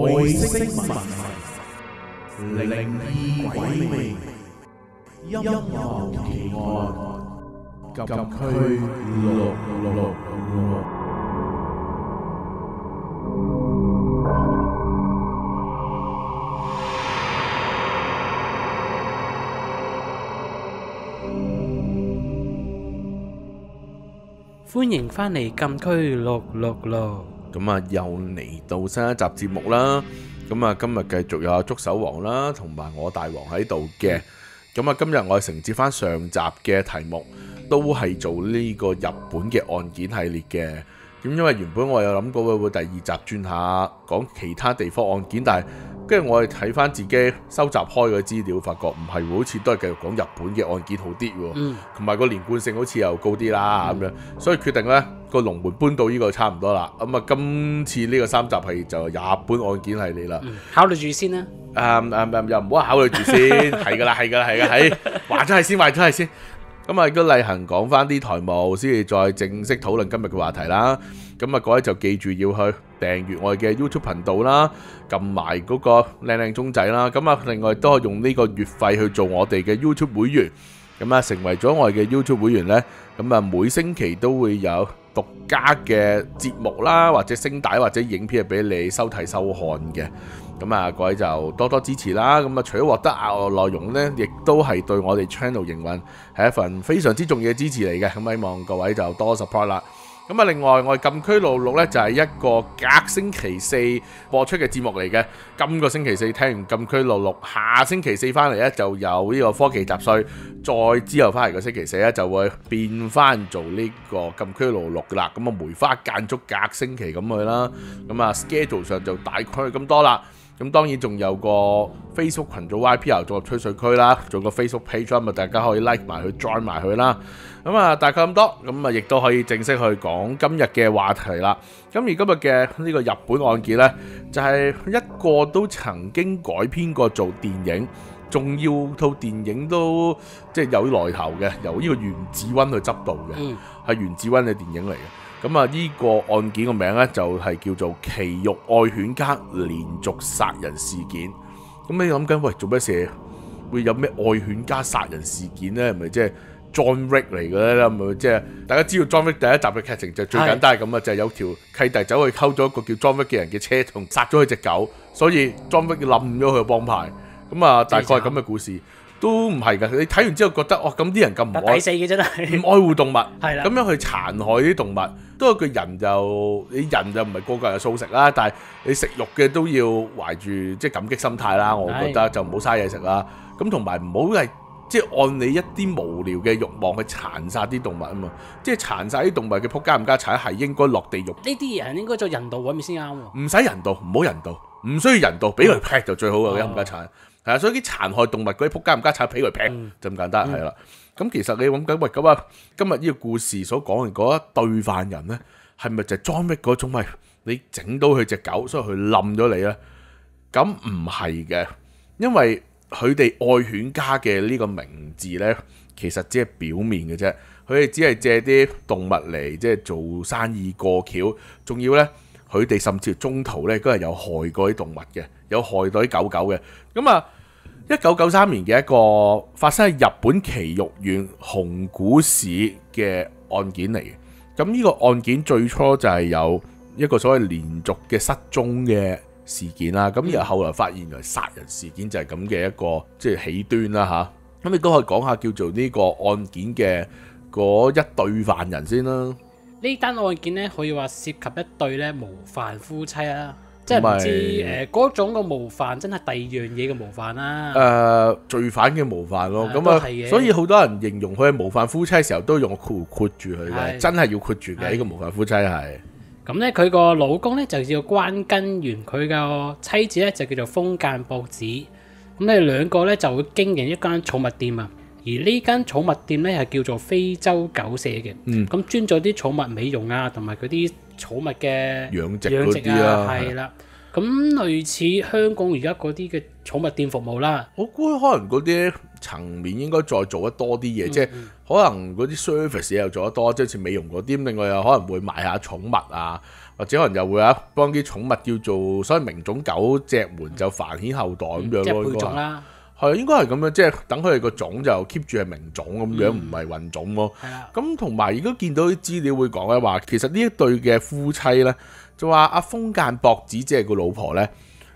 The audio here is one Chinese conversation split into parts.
外星文明，灵异鬼魅，阴谋奇案，禁区六六六。欢迎返嚟禁区六六六。咁啊，又嚟到新一集節目啦！咁啊，今日繼續有捉手王啦，同埋我大王喺度嘅。咁啊，今日我承接翻上集嘅題目，都係做呢個日本嘅案件系列嘅。咁因為原本我有諗過會第二集轉下講其他地方案件，但係跟住我哋睇翻自己收集開嘅資料，發覺唔係好似都係繼續講日本嘅案件好啲喎，同埋個連貫性好似又高啲啦咁樣，所以決定呢個龍門搬到呢個差唔多啦。咁啊，今次呢個三集係就日本案件係你啦，考慮住先啦。啊又唔好考慮住先，係噶啦，係噶啦，係噶，係，話咗係先，話咗係先。咁啊，都例行講翻啲台務先，至再正式討論今日嘅話題啦。咁啊，各位就記住要去訂閱我哋嘅 YouTube 頻道啦，撳埋嗰個靚靚鐘仔啦。咁啊，另外都可以用呢個月費去做我哋嘅 YouTube 會員。咁啊，成為咗我哋嘅 YouTube 會員咧，咁啊，每星期都會有獨家嘅節目啦，或者星帶或者影片俾你收睇收看嘅。咁啊，各位就多多支持啦！咁啊，除咗獲得額外內容呢，亦都係對我哋 channel 營運係一份非常之重要嘅支持嚟嘅。咁希望各位就多 support 啦。咁啊，另外我哋禁區六六呢，就係一個隔星期四播出嘅節目嚟嘅。今個星期四聽完禁區六六，下星期四翻嚟呢，就有呢個科技集碎，再之後翻嚟个星期四呢，就會變翻做呢個禁區六六噶啦。咁啊，梅花間筑隔星期咁去啦。咁啊，schedule 上就大概咁多啦。咁當然仲有個 Facebook 群組 YPR 做個吹水區啦，做個 Facebook page 啊，大家可以 like 埋佢 join 埋佢啦。咁啊，大概咁多，咁啊亦都可以正式去講今日嘅話題啦。咁而今日嘅呢個日本案件呢，就係一個都曾經改編過做電影，仲要套電影都即係有來頭嘅，由呢個袁子温去執導嘅，係袁子温嘅電影嚟嘅。咁啊！呢個案件個名咧就係叫做《奇慾愛犬家連續殺人事件》。咁你諗緊，喂做咩事？會有咩愛犬家殺人事件咧？係咪即係 John Wick 嚟嘅咧？咪即係大家知道 John Wick 第一集嘅劇情就最簡單系咁啊，就係有條契弟走去偷咗一個叫 John Wick 嘅人嘅車，同殺咗佢只狗，所以 John Wick 冧咗佢嘅幫派。咁啊，大概咁嘅故事。都唔係噶，你睇完之後覺得哦，咁啲人咁唔愛死嘅真係唔愛護動物，係啦，咁樣去殘害啲動物，都有個人就你人就唔係個個人素食啦，但係你食肉嘅都要懷住即係感激心態啦，我覺得就唔好嘥嘢食啦，咁同埋唔好係即係按你一啲無聊嘅慾望去殘殺啲動物啊嘛，即係殘殺啲動物嘅撲家唔家產係應該落地獄。呢啲人應該做人道揾面先啱喎，唔使人道，唔好人道，唔需要人道，俾佢劈就最好嘅家唔家產。系啊，所以啲殘害動物嗰啲撲街唔撲街，皮佢劈，就咁簡單，系啦。咁其實你諗緊喂，咁啊，今日呢個故事所講嘅嗰一對犯人咧，係咪就係裝逼嗰種？喂，你整到佢只狗，所以佢冧咗你咧？咁唔係嘅，因為佢哋愛犬家嘅呢個名字咧，其實只係表面嘅啫，佢哋只係借啲動物嚟即係做生意過橋，仲要咧。佢哋甚至中途咧，都係有害過啲動物嘅，有害到啲狗狗嘅。咁啊，一九九三年嘅一個發生喺日本奇玉縣熊谷市嘅案件嚟嘅。咁呢個案件最初就係有一個所謂連續嘅失蹤嘅事件啦。咁然後後來發現來殺人事件，就係咁嘅一個即係起端啦吓，咁你都可以講下叫做呢個案件嘅嗰一對犯人先啦。呢單案件咧可以話涉及一對咧模范夫妻啊，即係唔知诶嗰種個模范，真係第二樣嘢嘅模范啦。誒，罪犯嘅模范咯，咁啊，所以好多人形容佢係模范夫妻嘅時候都用括括住佢嘅，真係要括住嘅呢個模范夫妻係。咁咧，佢個老公咧就叫關根源，佢個妻子咧就叫做封間博子，咁你兩個咧就會經營一間寵物店啊。而呢間寵物店咧係叫做非洲狗舍嘅，咁專做啲寵物美容啊，同埋嗰啲寵物嘅養殖嗰啲啊，係啦。咁類似香港而家嗰啲嘅寵物店服務啦，我估可能嗰啲層面應該再做得多啲嘢，即係可能嗰啲 service 又做得多，即係似美容嗰啲，另外又可能會賣下寵物啊，或者可能又會啊幫啲寵物叫做所以名種狗隻門就繁衍後代咁樣咯。係應該係咁樣，即係等佢哋個種就 keep 住係名種咁樣，唔係混種咯。咁同埋如果見到啲資料會講咧，話其實呢一對嘅夫妻咧，就話阿封間博子即係個老婆咧，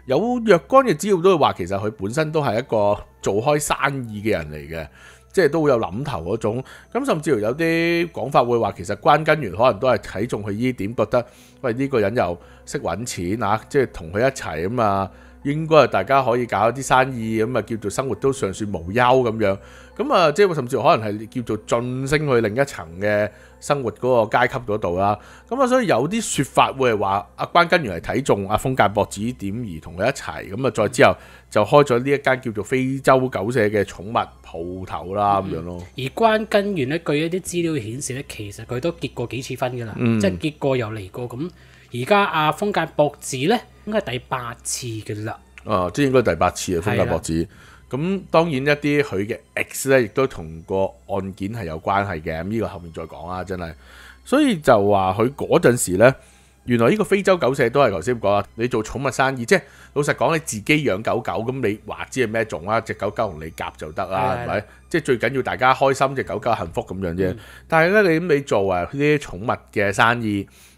有若干嘅資料都會話，其實佢本身都係一個做開生意嘅人嚟嘅，即係都會有諗頭嗰種。咁甚至乎有啲講法會話，其實關根源可能都係睇中佢依點，覺得喂呢個人又識揾錢啊，即係同佢一齊啊嘛。應該大家可以搞啲生意，咁啊叫做生活都尚算無憂咁樣。咁啊，即係甚至可能係叫做晉升去另一層嘅生活嗰個階級嗰度啦。咁啊，所以有啲説法會係話阿關根源係睇中阿封介博子點而同佢一齊，咁啊再之後就開咗呢一間叫做非洲狗舍嘅寵物鋪頭啦咁樣咯。而關根源咧，據一啲資料顯示咧，其實佢都結過幾次婚噶啦，即係結過又離過咁。而家阿封介博子呢，應該係第八次嘅啦。啊，即系應該第八次啊！封介博子咁，當然一啲佢嘅 x 呢，亦都同個案件係有關係嘅。咁呢個後面再講啦，真係。所以就話佢嗰陣時呢，原來呢個非洲狗舍都係頭先講啊。你做寵物生意，即系老實講，你自己養狗狗咁，你話知係咩種啊？只狗狗同你夾就得啦，係咪？即系最緊要大家開心，只狗狗幸福咁樣啫。但係呢，你你做啊啲寵物嘅生意。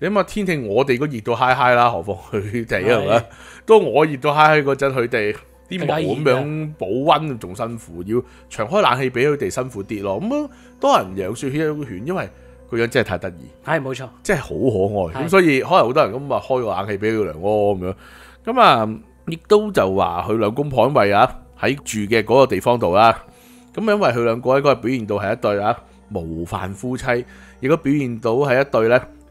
谂下天氣我哋都熱到嗨嗨啦，何況佢哋啊？当我熱到嗨嗨嗰陣，佢哋啲毛咁樣保温仲辛苦，要長開冷氣俾佢哋辛苦啲咯。咁多人養雪橇犬，因為個樣真係太得意。係，冇錯，真係好可愛。咁所以可能好多人咁啊，開個冷氣俾佢凉安咁樣。咁啊，亦都就話佢兩公婆因为啊，喺住嘅嗰個地方度啦。咁因為佢兩個咧，嗰日表現到係一對啊無犯夫妻，亦都表現到係一對咧。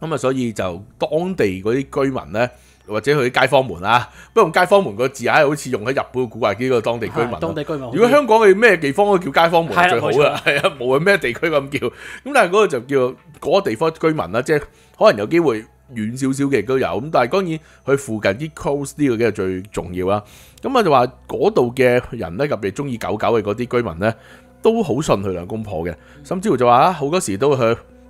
咁啊，所以就當地嗰啲居民咧，或者佢啲街坊們啦，不用街坊們個字，啊，好似用喺日本古惑仔個當地居民。如果香港嘅咩地方都叫街坊們最好啦，系啊，冇 咩地區咁叫。咁但係嗰個就叫嗰個地方居民啦，即係可能有機會遠少少嘅都有。咁但係當然，佢附近啲 close 啲嘅嘢最重要啦。咁啊就話嗰度嘅人咧，特別中意狗狗嘅嗰啲居民咧，都好信佢兩公婆嘅。甚至乎就話好多時都去。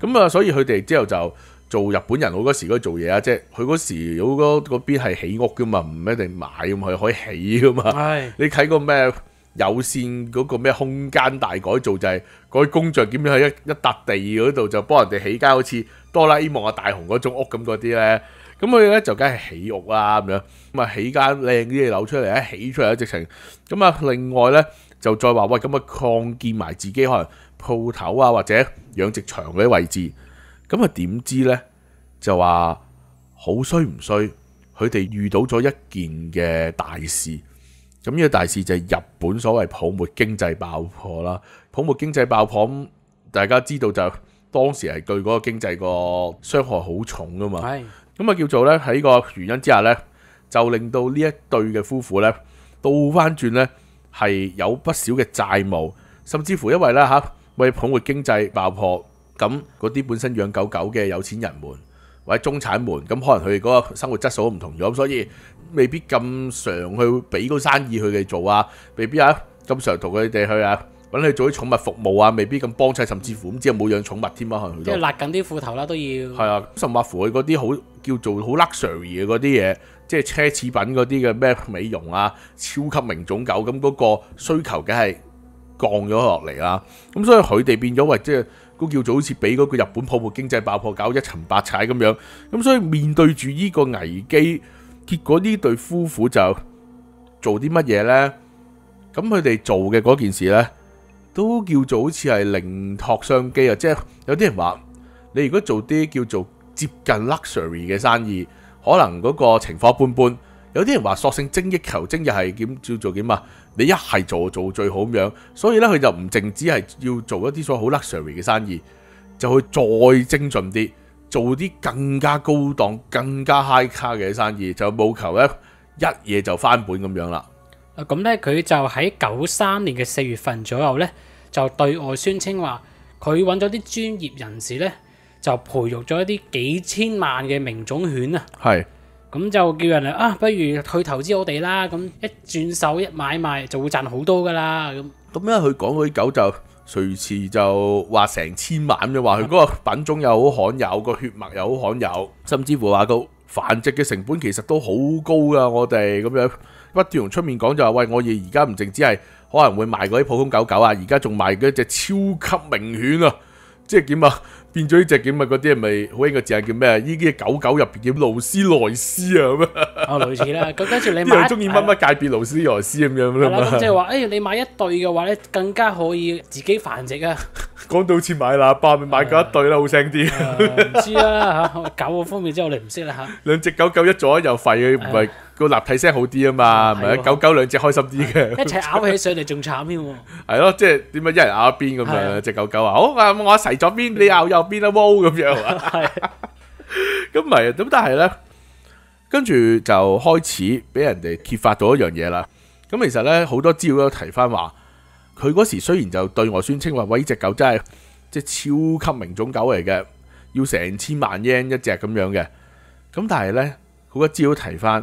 咁啊，所以佢哋之後就做日本人，好嗰時嗰做嘢啊，即係佢嗰時好嗰嗰邊係起屋噶嘛，唔一定買咁，佢可以起噶嘛。你睇個咩有線嗰個咩空間大改造就係嗰啲工匠點樣喺一一笪地嗰度就幫人哋起間好似哆啦 A 夢啊大雄嗰種屋咁嗰啲咧，咁佢咧就梗係起屋啦咁樣，咁啊起間靚啲嘅樓出嚟，一起出嚟直情。咁啊，另外咧就再話喂咁啊，擴建埋自己可能。鋪頭啊，或者養殖場嗰啲位置，咁啊點知呢？就話好衰唔衰？佢哋遇到咗一件嘅大事，咁呢個大事就係日本所謂泡沫經濟爆破啦。泡沫經濟爆破，大家知道就當時係對嗰個經濟個傷害好重噶嘛。咁啊叫做呢，喺個原因之下呢，就令到呢一對嘅夫婦呢，倒翻轉呢。係有不少嘅債務，甚至乎因為咧嚇。喂，捧活經濟爆破，咁嗰啲本身養狗狗嘅有錢人們或者中產們，咁可能佢哋嗰個生活質素唔同咗，咁所以未必咁常去俾個生意佢哋做啊，未必啊咁常同佢哋去啊揾佢做啲寵物服務啊，未必咁幫襯，甚至乎唔知有冇養寵物添啊，可能佢都即係勒緊啲褲頭啦，都要係啊，甚至乎佢嗰啲好叫做好 luxury 嘅嗰啲嘢，即係奢侈品嗰啲嘅咩美容啊、超級名種狗咁嗰個需求，梗係。降咗落嚟啦，咁所以佢哋变咗喂，即系，都叫做好似俾嗰个日本泡沫经济爆破搞一层白踩咁样，咁所以面对住呢个危机，结果呢对夫妇就做啲乜嘢呢？咁佢哋做嘅嗰件事呢，都叫做好似系灵托商机啊！即系有啲人话，你如果做啲叫做接近 luxury 嘅生意，可能嗰个情况般般。有啲人話索性精益求精又係點叫做點啊？你一係做做最好咁樣，所以咧佢就唔淨止係要做一啲所謂好 luxury 嘅生意，就去再精進啲，做啲更加高檔、更加 high 卡嘅生意，就冇求咧一嘢就翻本咁樣啦。啊，咁咧佢就喺九三年嘅四月份左右咧，就對外宣稱話佢揾咗啲專業人士咧，就培育咗一啲幾千萬嘅名種犬啊。係。咁就叫人嚟啊，不如去投资我哋啦！咁一转手一买卖就会赚好多噶啦！咁咁一佢讲嗰啲狗就随时就话成千万就話，话，佢嗰个品种又好罕有，个血脉又好罕有，甚至乎话个繁殖嘅成本其实都好高噶。我哋咁样不断同出面讲就话喂，我而而家唔净止系可能会卖嗰啲普通狗狗啊，而家仲卖嗰只超级名犬啊！即系点啊？变咗呢只咁啊，嗰啲咪好兴个字系叫咩啊？呢啲狗狗入边叫劳斯莱斯啊咁啊。哦，类似啦。咁跟住你又 中意乜乜界别劳斯莱斯咁样啦嘛。即系话，诶，你买一对嘅话咧，更加可以自己繁殖啊。讲 到好似买喇叭，咪买过一对啦，好声啲。唔知啦，吓狗方面即系我哋唔识啦吓。两只狗狗一左右吠嘅，唔系。个立体声好啲啊嘛，咪一狗狗两只开心啲嘅，一齐咬起上嚟仲惨添。系咯，即系点啊？一人咬一边咁样，只狗狗啊，好啊，我一齐咗边，你咬右边啦，汪咁样啊。系，咁唔系，咁但系咧，跟住就开始俾人哋揭发到一样嘢啦。咁其实咧，好多资料都提翻话，佢嗰时虽然就对外宣称话，喂，呢只狗真系即系超级名种狗嚟嘅，要成千万 yen 一只咁样嘅。咁但系咧，好多资料提翻。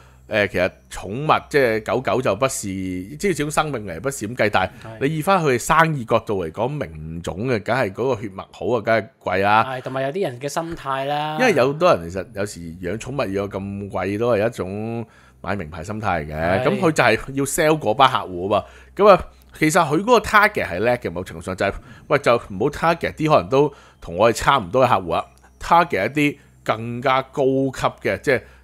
誒，其實寵物即係狗狗就不是，即係小生命嚟，不是咁計。但係你移翻去生意角度嚟講，名種嘅梗係嗰個血脈好啊，梗係貴啊。係，同埋有啲人嘅心態啦。因為有好多人其實有時養寵物要咁貴，都係一種買名牌心態嘅。咁佢就係要 sell 嗰班客户啊。嘛。咁啊，其實佢嗰個 target 係叻嘅，某程度上就係喂就唔好 target 啲可能都同我哋差唔多嘅客户啊。target 一啲更加高級嘅即係。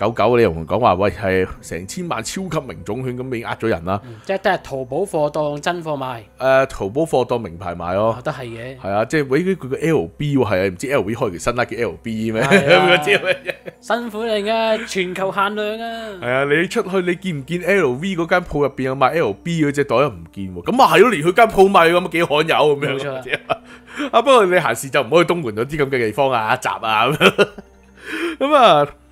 狗狗，你又同讲话喂系成千万超级名种犬咁俾呃咗人啦，即系都系淘宝货当真货卖，诶，淘宝货当名牌卖咯，都系嘅，系啊，即系喂佢个 L B 系唔知 L V 开条新拉嘅 L B 咩，辛苦你啊，全球限量啊，系啊，你出去你见唔见 L V 嗰间铺入边有卖 L B 嗰只袋又唔见，咁啊系咯，连佢间铺卖咁幾几罕有咁样，啊，不过你行事就唔好去东门嗰啲咁嘅地方啊，集啊，咁啊。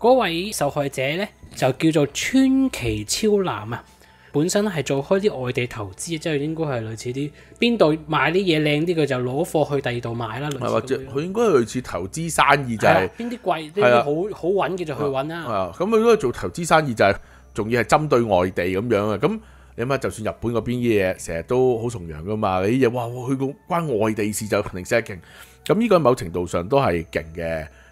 嗰位受害者呢，就叫做川崎超男啊，本身系做开啲外地投資，即係應該係類似啲邊度買啲嘢靚啲，佢就攞貨去第二度買啦。或者佢應該類似投資生意就係邊啲貴啲好好揾嘅就去揾啦。啊咁佢都係做投資生意就係仲要係針對外地咁樣啊。咁你谂下，就算日本嗰邊啲嘢成日都好崇洋噶嘛，你又嘢哇去到關外地市就肯定寫劲。咁呢個某程度上都係勁嘅。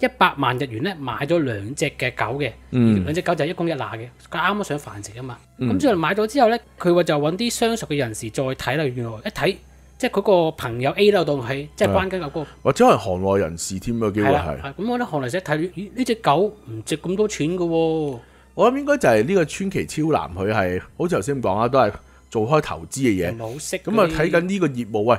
一百萬日元咧買咗兩隻嘅狗嘅，兩隻狗就一公一乸嘅，佢啱啱想繁殖啊嘛。咁之後買咗之後咧，佢話就揾啲相熟嘅人士再睇啦。原來一睇，即係嗰個朋友 A 咧，當係即係關緊個個，或者係行內人士添嘅機會係。咁我覺得行內仔睇呢只狗唔值咁多錢嘅喎。我諗應該就係呢個川崎超男，佢係好似頭先咁講啊，都係做開投資嘅嘢，冇識。咁啊睇緊呢個業務喂。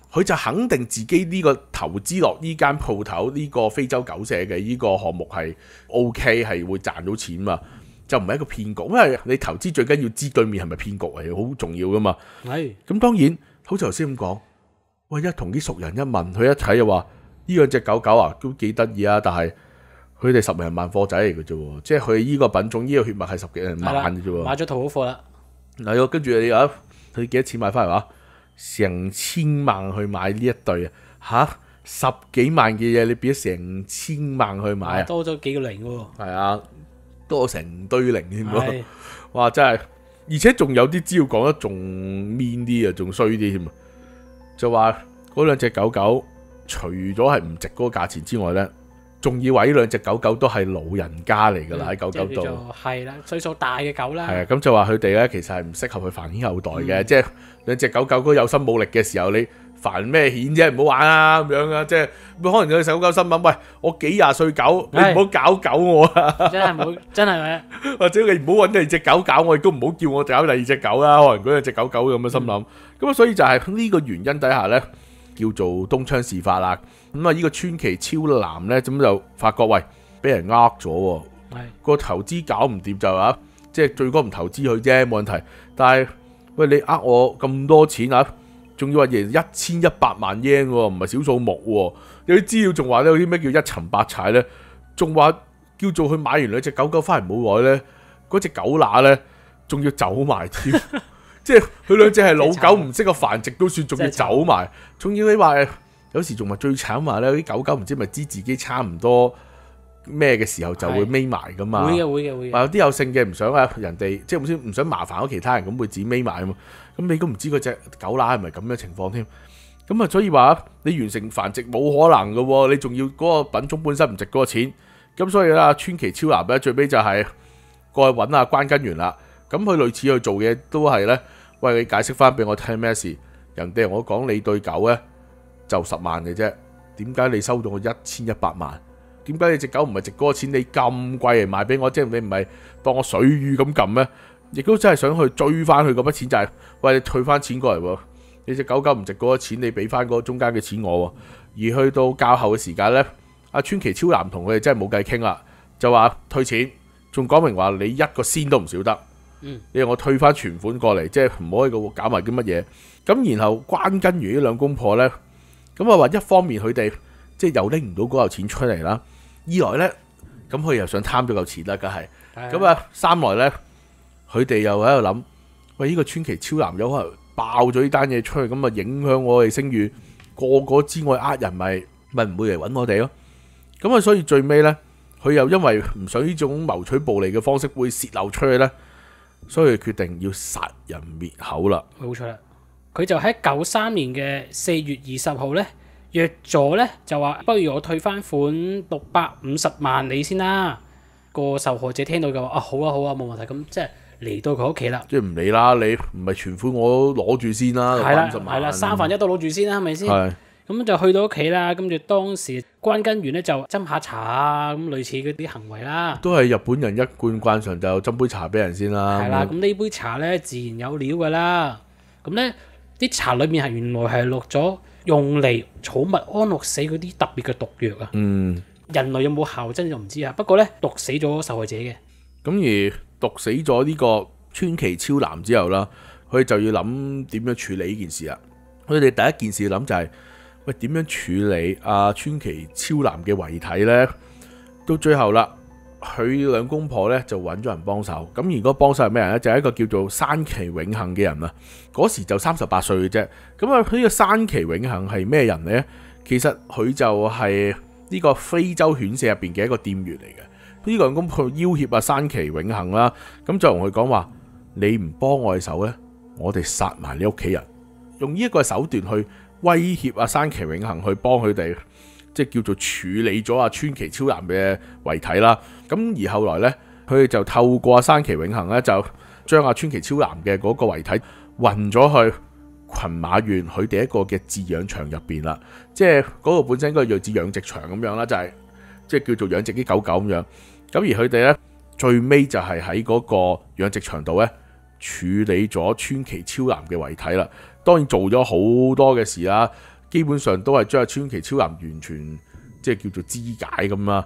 佢就肯定自己呢個投資落呢間鋪頭呢個非洲狗舍嘅呢個項目係 O K 係會賺到錢嘛，就唔係一個騙局。因為你投資最緊要知對面係咪騙局係好重要噶嘛。係咁當然，好似頭先咁講，喂一同啲熟人一問佢一睇又話：呢兩隻狗狗啊都幾得意啊，但係佢哋十零萬貨仔嚟嘅啫，即係佢呢個品種呢個血脈係十幾萬嘅啫，買咗淘好貨啦。嗱，咯，跟住你啊，佢幾多錢買翻嚟话？成千万去买呢一对啊吓，十几万嘅嘢你俾咗成千万去买啊，多咗几个零喎。系啊，多成堆零添，哇真系，而且仲有啲料讲得仲 mean 啲啊，仲衰啲添，啊！就话嗰两只狗狗除咗系唔值嗰个价钱之外咧。仲以為呢兩隻狗狗都係老人家嚟㗎啦，喺狗狗度係啦，歲數大嘅狗啦。係啊，咁就話佢哋咧，其實係唔適合去繁衍後代嘅，即係兩隻狗狗都有心冇力嘅時候，你繁咩險啫？唔好玩啊，咁樣啊，即係可能有隻狗狗心諗：喂，我幾廿歲狗，你唔好搞狗我啊！真係唔好，真係咩？或者你唔好揾第二隻狗搞我，亦都唔好叫我搞第二隻狗啦。可能嗰隻狗狗咁嘅心諗，咁啊，所以就係呢個原因底下咧，叫做東窗事發啦。咁啊！呢个川崎超男呢，咁就发觉喂，俾人呃咗。个投资搞唔掂就啊，即系最多唔投资佢啫，冇问题。但系喂，你呃我咁多钱啊，仲要话赢一千一百万 yen，唔系小数目。有啲资料仲话有啲咩叫一层百踩呢？仲话叫做佢买完两只狗狗翻嚟冇耐呢，嗰只狗乸呢，仲要走埋添。即系佢两只系老狗唔识个繁殖都算，仲要走埋。仲要你话。有時仲話最慘話咧，啲狗狗唔知咪知自己差唔多咩嘅時候就會眯埋噶嘛。會嘅會嘅會嘅。有啲有性嘅唔想啊，人哋即係先唔想麻煩咗其他人，咁會己眯埋啊嘛。咁你都唔知嗰只狗乸係咪咁嘅情況添。咁啊，所以話你完成繁殖冇可能嘅喎，你仲要嗰個品種本身唔值嗰個錢。咁所以啦，川崎超男咧最尾就係過去揾下關根源啦。咁佢類似去做嘢都係咧，喂你解釋翻俾我聽咩事？人哋我講你對狗咧。就十万嘅啫，点解你收到我一千一百万？点解你只狗唔系值嗰个钱？你咁贵嚟卖俾我，即系你唔系当我水鱼咁揿咩？亦都真系想去追翻佢嗰笔钱债，喂退翻钱过嚟喎。你只狗狗唔值嗰个钱，你俾翻嗰中间嘅钱我。而去到较后嘅时间呢，阿川崎超男同佢哋真系冇计倾啦，就话退钱，仲讲明话你一个先都唔少得。嗯，因为我退翻存款过嚟，即系唔可以搞埋啲乜嘢。咁然后关根如呢两公婆呢。咁啊，话一方面佢哋即系又拎唔到嗰嚿钱出嚟啦，二来咧，咁佢又想贪咗嚿钱啦，梗系，咁啊，三来咧，佢哋又喺度谂，喂，呢个川崎超男有可能爆咗呢单嘢出去，咁啊，影响我哋声誉，个个知我呃人咪咪唔会嚟搵我哋咯，咁啊，所以最尾咧，佢又因为唔想呢种谋取暴利嘅方式会泄漏出去咧，所以决定要杀人灭口啦。冇错啦。佢就喺九三年嘅四月二十號咧，約咗咧就話：不如我退翻款六百五十萬你先啦。個受害者聽到就話：啊好啊好啊，冇問題。咁即係嚟到佢屋企啦。即係唔理啦，你唔係存款我攞住先啦，係啦，係啦，三分一都攞住先啦，係咪先？係。咁就去到屋企啦，跟住當時關根源咧就斟下茶啊，咁類似嗰啲行為啦。都係日本人一貫慣常就斟杯茶俾人先啦。係啦，咁呢杯茶咧自然有料㗎啦。咁咧。啲茶裏面係原來係落咗用嚟寵物安樂死嗰啲特別嘅毒藥啊！人類有冇效真就唔知啊。不過咧，毒死咗受害者嘅。咁而毒死咗呢個川崎超男之後啦，佢就要諗點樣處理呢件事啦。佢哋第一件事諗就係喂點樣處理阿川崎超男嘅遺體咧？到最後啦。佢兩公婆咧就揾咗人幫手，咁而嗰幫手係咩人呢？就係一個叫做山崎永幸嘅人啊。嗰時就三十八歲嘅啫。咁啊，呢個山崎永幸係咩人呢？其實佢就係呢個非洲犬舍入边嘅一個店員嚟嘅。呢個兩公婆要挟啊山崎永幸啦，咁就同佢講話：你唔幫我哋手呢，我哋殺埋你屋企人。用呢一個手段去威脅啊山崎永幸去幫佢哋，即系叫做處理咗啊川崎超人嘅遺體啦。咁而後來呢，佢哋就透過山崎永行呢，就將阿川崎超男嘅嗰個遺體運咗去群马县佢哋一個嘅饲養場入邊啦。即係嗰個本身應該叫养殖養場咁樣啦，就係即係叫做養殖啲狗狗咁樣。咁而佢哋呢，最尾就係喺嗰個養殖場度呢，處理咗川崎超男嘅遺體啦。當然做咗好多嘅事啦，基本上都係將阿川崎超男完全即係叫做肢解咁啊。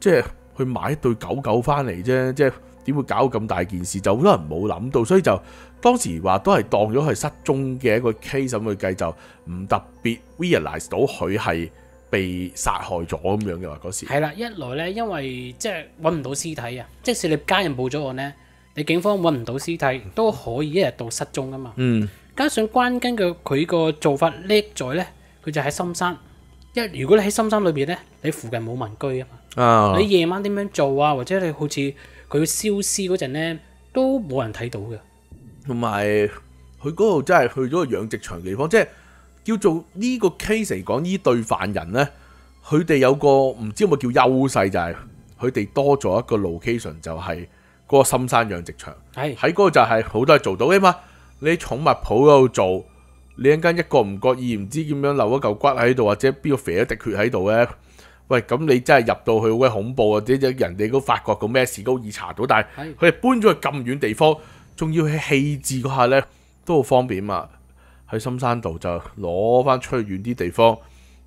即係去買一對狗狗翻嚟啫，即係點會搞咁大件事？就好多人冇諗到，所以就當時話都係當咗系失蹤嘅一個 case 咁去計，就唔特別 r e a l i z e 到佢係被殺害咗咁樣嘅話嗰時係啦，一來呢，因為即係揾唔到屍體啊，即使你家人報咗案呢，你警方揾唔到屍體都可以一日到失蹤啊嘛。嗯，加上關根嘅佢個做法叻在呢，佢就喺深山一。如果你喺深山裏边呢，你附近冇民居啊嘛。啊！你夜晚點樣做啊？或者你好似佢消失嗰陣咧，都冇人睇到嘅。同埋佢嗰度真係去咗個養殖場地方，即係叫做呢個 case 嚟講，呢對犯人咧，佢哋有個唔知有冇叫優勢，就係佢哋多咗一個 location，就係嗰個深山養殖場。系喺嗰個就係好多係做到嘅嘛。你寵物鋪嗰度做，你一間一個唔覺意，唔知點樣留一嚿骨喺度，或者邊個肥一滴血喺度咧？喂，咁你真係入到去好鬼恐怖啊！即人哋都發覺個咩事，都易查到，但係佢係搬咗去咁遠地方，仲要喺棄置嗰下咧，都好方便嘛。喺深山度就攞翻出去遠啲地方，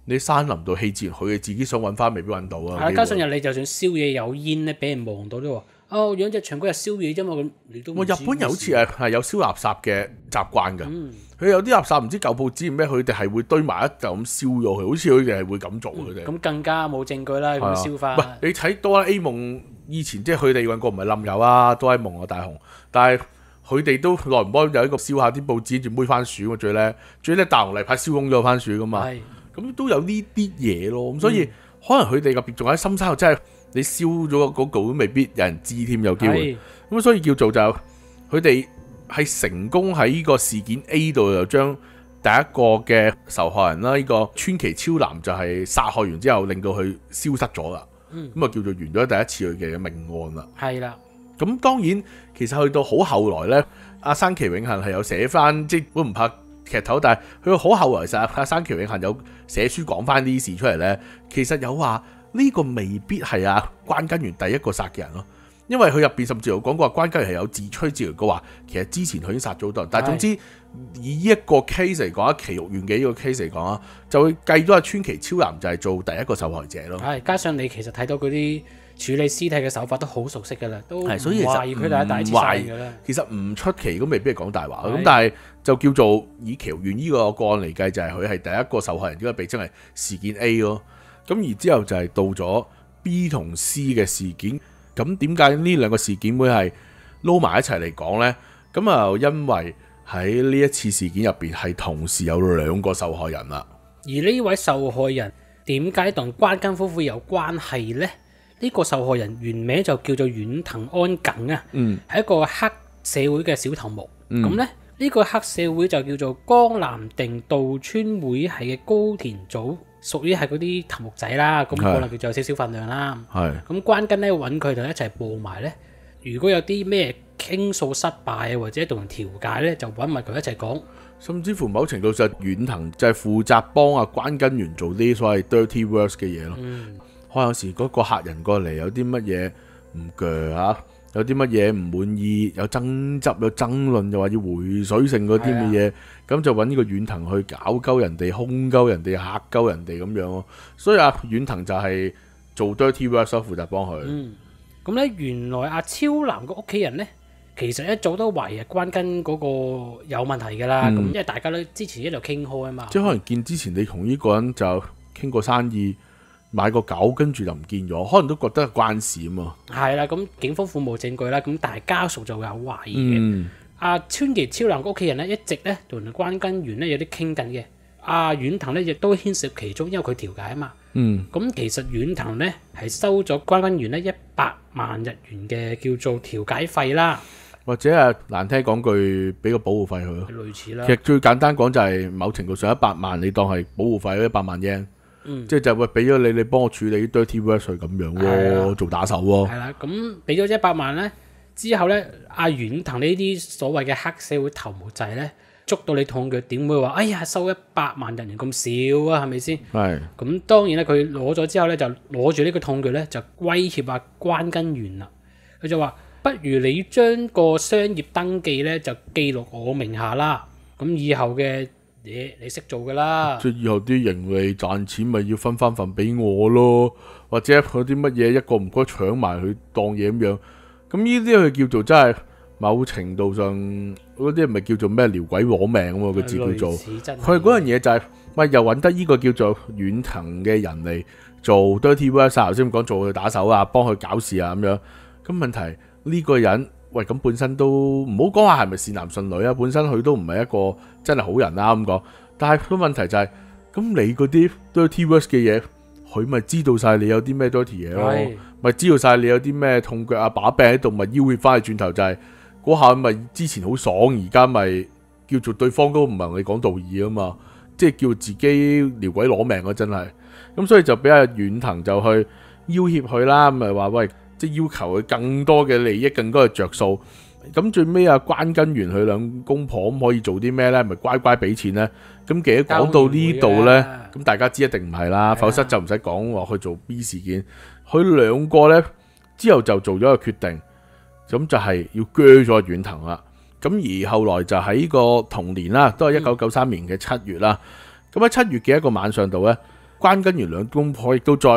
你山林度棄置，佢哋自己想揾翻未必揾到啊。加上人哋就算燒嘢有煙咧，俾人望到都喎。哦，養只長龜日燒嘢啫嘛，咁你都日本人好似係係有燒垃圾嘅習慣㗎。佢有啲垃圾唔知舊報紙唔咩，佢哋係會堆埋一嚿咁燒咗佢，好似佢哋係會咁做佢哋。咁更加冇證據啦，咁燒翻。唔你睇哆啦 A 夢以前，即係佢哋揾過唔係冧友啊，哆啦 A 夢啊大雄，但係佢哋都耐唔耐有一個燒下啲報紙仲煨番薯我最咧，最咧大雄嚟派燒空咗番薯噶嘛。咁都有呢啲嘢咯，咁所以可能佢哋特別仲喺深山又真係你燒咗個嗰嚿都未必有人知添，有機會。咁所以叫做就佢哋。系成功喺呢個事件 A 度又將第一個嘅受害人啦，呢個川崎超男就係殺害完之後令到佢消失咗啦。咁啊叫做完咗第一次佢嘅命案啦。係啦，咁當然其實去到好後來呢，阿山崎永幸係有寫翻即本唔拍劇頭，但係佢好後來实阿山崎永幸有寫書講翻啲事出嚟呢，其實有話呢個未必係阿關根源第一個殺嘅人咯。因为佢入边甚至有讲过话，关机系有自吹自擂，佢话其实之前佢已经杀咗好多，但系总之以一个 case 嚟讲啊，奇玉圆嘅呢个 case 嚟讲啊，就会计到阿川崎超男就系做第一个受害者咯。系加上你其实睇到嗰啲处理尸体嘅手法都好熟悉噶啦，都所以就系佢哋系大词嘅其实唔出奇咁，未必系讲大话咁但系就叫做以奇玉圆呢个个案嚟计，就系佢系第一个受害人，因为被稱係事件 A 咯。咁而之后就系到咗 B 同 C 嘅事件。咁點解呢兩個事件會係撈埋一齊嚟講呢？咁啊，因為喺呢一次事件入邊係同時有兩個受害人啦。而呢位受害人點解同關根夫婦有關係呢？呢個受害人原名就叫做遠藤安梗啊，嗯，係一個黑社會嘅小頭目。咁呢，呢個黑社會就叫做江南定道村會係嘅高田組。屬於係嗰啲頭目仔啦，咁可能佢就有少少份量啦。咁關根咧揾佢就一齊播埋咧。如果有啲咩傾訴失敗或者同人調解咧，就揾埋佢一齊講。甚至乎某程度上，遠藤就係負責幫阿關根源做啲所謂 dirty work 嘅嘢咯。嗯，可能有時嗰個客人過嚟有啲乜嘢唔鋸嚇。有啲乜嘢唔滿意，有爭執，有爭論，又話要回水性嗰啲乜嘢，咁就揾呢個遠藤去搞鳩人哋，控鳩人哋，嚇鳩人哋咁樣咯。所以阿遠藤就係做 dirty work，負責幫佢。咁咧，原來阿超男個屋企人咧，其實一早都懷疑關根嗰個有問題噶啦。咁因為大家都之前一路傾開啊嘛。即係可能見之前你同呢個人就傾過生意。買個狗跟住就唔見咗，可能都覺得關事啊嘛。係啦，咁警方父母證據啦，咁但系家屬就会有懷疑嘅。阿川崎超男屋企人咧，一直咧同關根源咧有啲傾緊嘅。阿遠藤咧亦都牽涉其中，因為佢調解啊嘛。嗯。咁其實遠藤咧係收咗關根源咧一百萬日元嘅叫做調解費啦。或者啊，難聽講句，俾個保護費佢咯。類似啦。其實最簡單講就係某程度上一百萬，你當係保護費一百萬啫。即係就會俾咗你，你幫我處理堆 T.V.S. 咁樣喎，做打手喎。係啦，咁俾咗一百萬咧，之後咧，阿遠腾呢啲所謂嘅黑社會頭目仔咧，捉到你痛腳，點會話？哎呀，收一百萬人员咁少啊，係咪先？系。咁當然咧，佢攞咗之後咧，就攞住呢個痛腳咧，就威脅阿關根源啦。佢就話：不如你將個商業登記咧，就記录我名下啦。咁以後嘅。你你识做噶啦，即以后啲盈利赚钱咪要分翻份俾我咯，或者嗰啲乜嘢一个唔该抢埋佢当嘢咁样，咁呢啲佢叫做真系某程度上嗰啲唔系叫做咩撩鬼攞命啊佢自叫做，佢嗰样嘢就系喂又搵得呢个叫做远藤嘅人嚟做，T d i r V S 头先咁讲做佢打手啊，帮佢搞事啊咁样，咁问题呢个人。喂，咁本身都唔好講下係咪善男信女啊，本身佢都唔係一個真係好人啦咁講。但係个問題就係，咁你嗰啲對 TWAS 嘅嘢，佢咪知道晒你有啲咩 dirty 嘢咯？咪知道晒你有啲咩痛腳啊、把柄喺度，咪腰会翻去轉頭就係嗰下咪之前好爽，而家咪叫做對方都唔同你講道義啊嘛，即係叫自己撩鬼攞命啊真係。咁所以就俾阿遠藤就去要挟佢啦，咪話喂。即要求佢更多嘅利益，更多嘅着数，咁最尾啊关根源佢两公婆可以做啲咩呢？咪乖乖俾钱呢？咁实讲到呢度呢，咁大家知一定唔系啦，否则就唔使讲话去做 B 事件。佢两个呢，之后就做咗个决定，咁就系要锯咗远藤啦。咁而后来就喺个同年啦，都系一九九三年嘅七月啦。咁喺七月嘅一个晚上度呢，关根源两公婆亦都再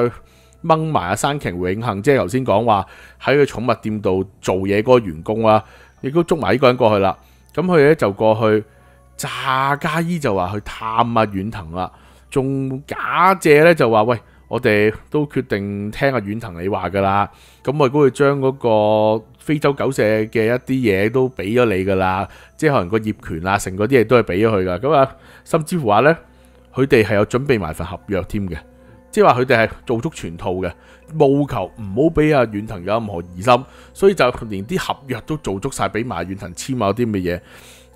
掹埋阿山崎永幸，即系頭先講話喺佢寵物店度做嘢嗰個員工啊，亦都捉埋呢個人過去啦。咁佢咧就過去，炸家衣就話去探阿遠藤啦。仲假借咧就話：喂，我哋都決定聽阿遠藤你話噶啦。咁我如果佢將嗰個非洲狗舍嘅一啲嘢都俾咗你噶啦，即係可能個業權啊，成嗰啲嘢都係俾咗佢噶。咁啊，甚至乎話咧，佢哋係有準備埋份合約添嘅。即系话佢哋系做足全套嘅，务求唔好俾阿远藤有任何疑心，所以就连啲合约都做足晒，俾埋远藤签埋啲乜嘢。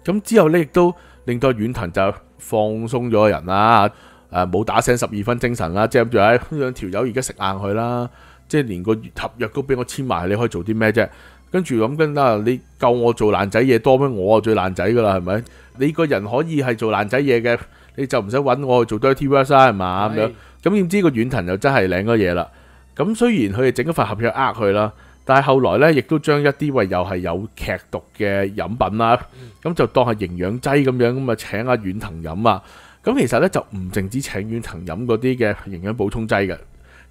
咁之后呢，亦都令到远藤就放松咗人啦，诶，冇打醒十二分精神啦。即系谂住，诶，两条友而家食硬佢啦，即系连个合约都俾我签埋，你可以做啲咩啫？跟住咁跟，啦，你救我做烂仔嘢多咩？我啊最烂仔噶啦，系咪？你个人可以系做烂仔嘢嘅，你就唔使搵我去做多 t r s 啦，系嘛咁样。咁點知個远藤又真係領咗嘢啦？咁雖然佢哋整咗份合约呃佢啦，但係後來咧亦都將一啲喂又係有劇毒嘅飲品啦，咁就當係營養劑咁樣咁啊請阿远藤飲啊！咁其實咧就唔淨止請远藤飲嗰啲嘅營養補充劑嘅，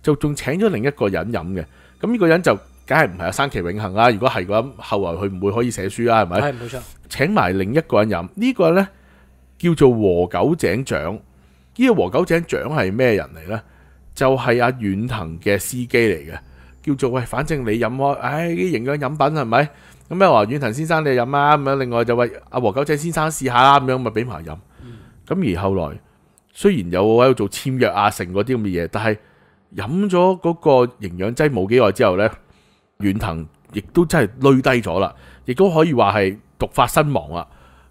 就仲請咗另一個人飲嘅。咁呢個人就梗係唔係阿山崎永恒啦？如果係嘅話，後來佢唔會可以寫書啦，係咪？係冇請埋另一個人飲呢個咧叫做和狗井长。呢個和狗仔長係咩人嚟呢？就係阿遠藤嘅司機嚟嘅，叫做喂，反正你飲開，唉啲營養飲品係咪？咁又話遠藤先生你飲啊，咁样另外就喂阿和狗仔先生試下啦，咁样咪俾埋飲。咁而後來雖然有喺度做簽約啊、成嗰啲咁嘅嘢，但係飲咗嗰個營養劑冇幾耐之後呢，遠藤亦都真係累低咗啦，亦都可以話係毒發身亡啊。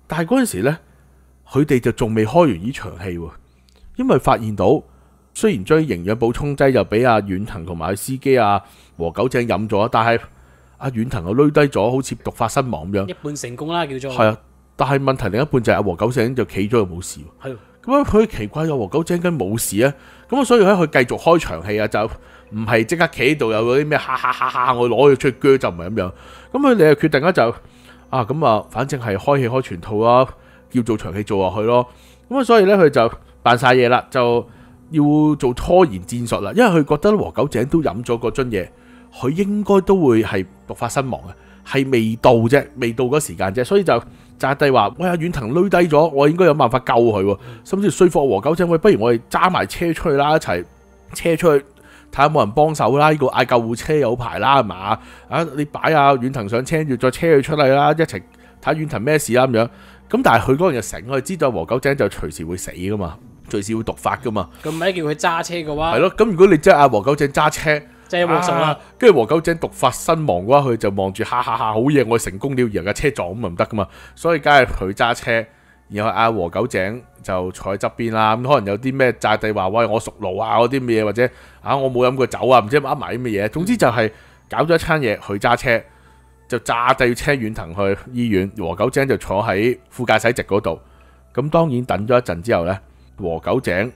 但係嗰陣時咧，佢哋就仲未開完呢場戲喎。因为发现到，虽然将营养补充剂就俾阿远藤同埋司机阿和九井饮咗，但系阿远藤又攞低咗，好似毒发身亡咁样。一半成功啦，叫做系啊。但系问题另一半就系阿和九井就企咗又冇事。系咁啊，佢奇怪阿和九井跟冇事啊。咁啊，所以咧佢继续开长戏啊，就唔系即刻企喺度有嗰啲咩哈哈哈哈，我攞佢出去锯就唔系咁样。咁佢你又决定咧就啊咁啊，反正系开戏开全套啦，叫做长戏做落去咯。咁啊，所以咧佢就。扮晒嘢啦，就要做拖延戰術啦。因為佢覺得和狗井都飲咗個樽嘢，佢應該都會係毒發身亡啊。係未到啫，未到嗰時間啫，所以就扎低話：，喂，阿遠藤累低咗，我應該有辦法救佢喎。甚至於説服和狗井喂，不如我哋揸埋車出去啦，一齊車出去睇下冇人幫手啦。呢個嗌救護車有排啦，係嘛啊？你擺阿遠藤上車住，再車佢出嚟啦，一齊睇下遠藤咩事啦咁樣。咁但係佢嗰陣就醒，佢知道和狗井就隨時會死噶嘛。最少要毒法噶嘛？咁唔系叫佢揸车嘅话，系咯。咁如果你真系阿黄狗井揸车，即系冇神啦。跟住黄狗井毒发身亡嘅话，佢就望住下下下好嘢，我成功了而家车撞咁啊，唔得噶嘛。所以梗系佢揸车，然后阿黄狗井就坐喺侧边啦。咁可能有啲咩炸地话喂，我熟路啊，嗰啲咩嘢，或者啊，我冇饮过酒啊，唔知噏埋啲咩嘢。总之就系搞咗一餐嘢，佢揸车就炸地车远腾去医院，黄狗井就坐喺副驾驶席嗰度。咁当然等咗一阵之后呢，和九井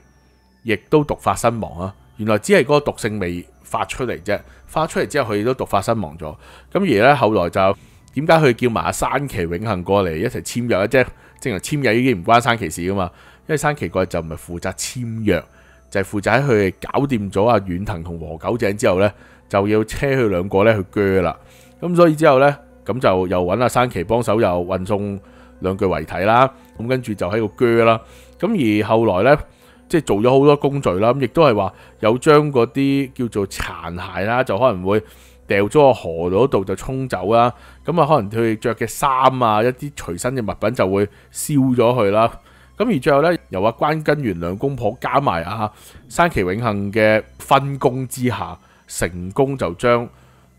亦都毒发身亡啊！原来只系嗰个毒性未发出嚟啫，发出嚟之后佢亦都毒发身亡咗。咁而咧后来就点解佢叫埋阿山崎永幸过嚟一齐签约咧？即系正常签约已经唔关山崎事噶嘛，因为山崎过嚟就唔系负责签约，就系负责喺佢搞掂咗阿远藤同和九井之后咧，就要车佢两个咧去锯啦。咁所以之后咧，咁就又搵阿山崎帮手又运送两具遗体啦。咁跟住就喺度锯啦。咁而後來呢，即係做咗好多工序啦，咁亦都係話有將嗰啲叫做殘骸啦，就可能會掉咗個河嗰度就沖走啦。咁啊，可能佢着嘅衫啊，一啲隨身嘅物品就會燒咗佢啦。咁而最後呢，由阿關根元兩公婆加埋啊山崎永幸嘅分工之下，成功就將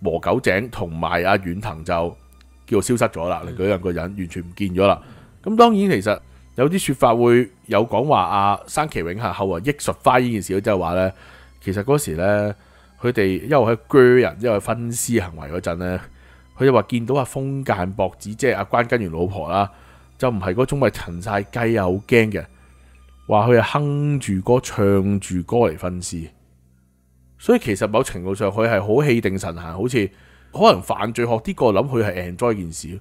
和九井同埋阿遠藤就叫做消失咗啦，兩個人個人完全唔見咗啦。咁當然其實。有啲说法會有講話啊，生崎永恒後来益术花呢件事即係話呢其實嗰時呢佢哋因為喺鋸人，因為分尸行為嗰陣呢佢就話見到阿封介博子，即系阿關根源老婆啦，就唔係嗰種咪陳晒雞啊，好驚嘅，話佢係哼住歌唱住歌嚟分尸。所以其實某程度上佢係好氣定神閒，好似可能犯罪學啲個諗佢係 enjoy 件事。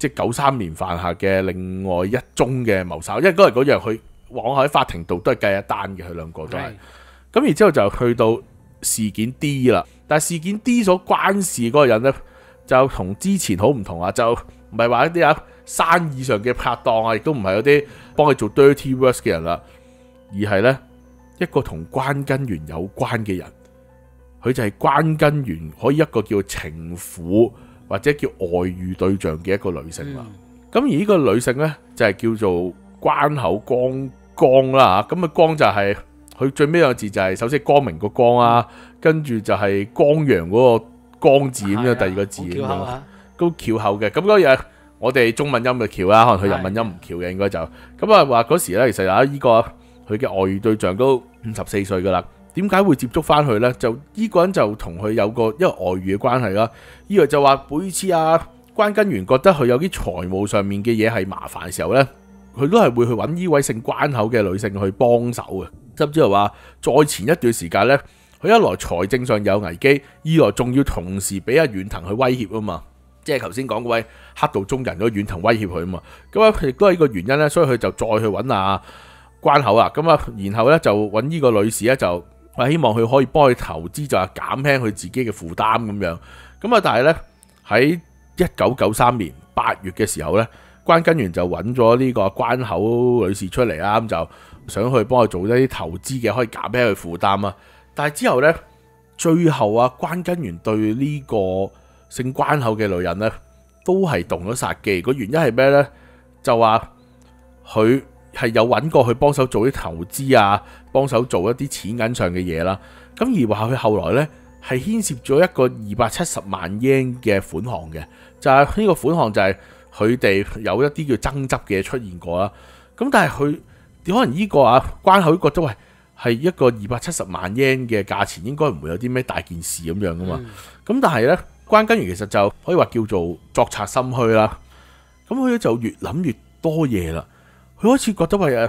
即九三年犯下嘅另外一宗嘅謀殺，因為嗰日嗰樣佢往喺法庭度都係計一單嘅，佢兩個都係。咁然之後就去到事件 D 啦，但系事件 D 所關事嗰個人呢，就同之前好唔同啊，就唔係話一啲啊生意上嘅拍檔啊，亦都唔係嗰啲幫佢做 dirty work 嘅人啦，而係呢一個同關根源有關嘅人，佢就係關根源可以一個叫情婦。或者叫外遇對象嘅一個女性啦，咁而呢個女性呢，就係叫做關口光光啦嚇，咁啊光就係佢最尾兩個字就係首先光明個光啊，跟住就係光陽嗰個光字咁嘅第二個字咁樣，都橋口嘅，咁嗰日我哋中文音嘅橋啦，可能佢日文音唔橋嘅應該就，咁啊話嗰時咧其實啊呢個佢嘅外遇對象都五十四歲噶啦。點解會接觸翻佢呢？就呢個人就同佢有個因为外遇嘅關係啦。呢來就話每次啊關根源覺得佢有啲財務上面嘅嘢係麻煩嘅時候呢，佢都係會去揾呢位姓關口嘅女性去幫手嘅。甚至系話再前一段時間呢，佢一來財政上有危機，二來仲要同時俾阿遠藤去威脅啊嘛。即係頭先講嗰位黑道中人嗰遠藤威脅佢啊嘛。咁啊，亦都係依個原因呢，所以佢就再去揾阿關口啊。咁啊，然後呢，就揾呢個女士呢，就。我希望佢可以幫佢投資，就係減輕佢自己嘅負擔咁樣。咁啊，但系呢，喺一九九三年八月嘅時候呢，關根源就揾咗呢個關口女士出嚟啦，咁就想去幫佢做一啲投資嘅，可以減輕佢負擔啊。但係之後呢，最後啊，關根源對呢個姓關口嘅女人呢，都係動咗殺機。個原因係咩呢？就話佢係有揾過去幫手做啲投資啊。幫手做一啲錢銀上嘅嘢啦，咁而話佢後來呢，係牽涉咗一個二百七十萬英嘅款項嘅，就係呢個款項就係佢哋有一啲叫爭執嘅出現過啦。咁但係佢可能呢個啊關口覺得喂係一個二百七十萬英嘅價錢，應該唔會有啲咩大件事咁樣噶嘛。咁但係呢，關根源其實就可以話叫做作賊心虛啦。咁佢就越諗越多嘢啦，佢開始覺得喂诶。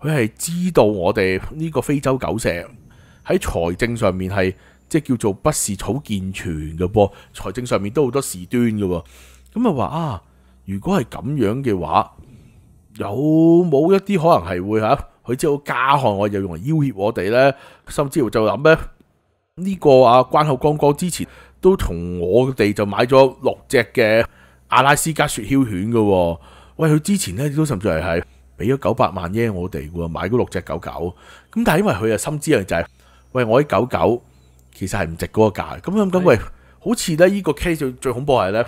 佢系知道我哋呢個非洲狗石喺財政上面係即系叫做不是草健全嘅噃，財政上面都好多事端嘅喎。咁啊話啊，如果係咁樣嘅話，有冇一啲可能係會吓？佢知道加害我，又用嚟要挟我哋呢？甚至乎就諗咩？呢個啊關口剛剛之前都同我哋就買咗六隻嘅阿拉斯加雪橇犬嘅喎。喂，佢之前呢都甚至系係。俾咗九百萬耶！我哋喎買嗰六隻狗狗，咁但係因為佢又心知啊就係，喂我啲狗狗其實係唔值嗰個價咁咁咁，喂好似咧呢個 case 最恐怖係咧，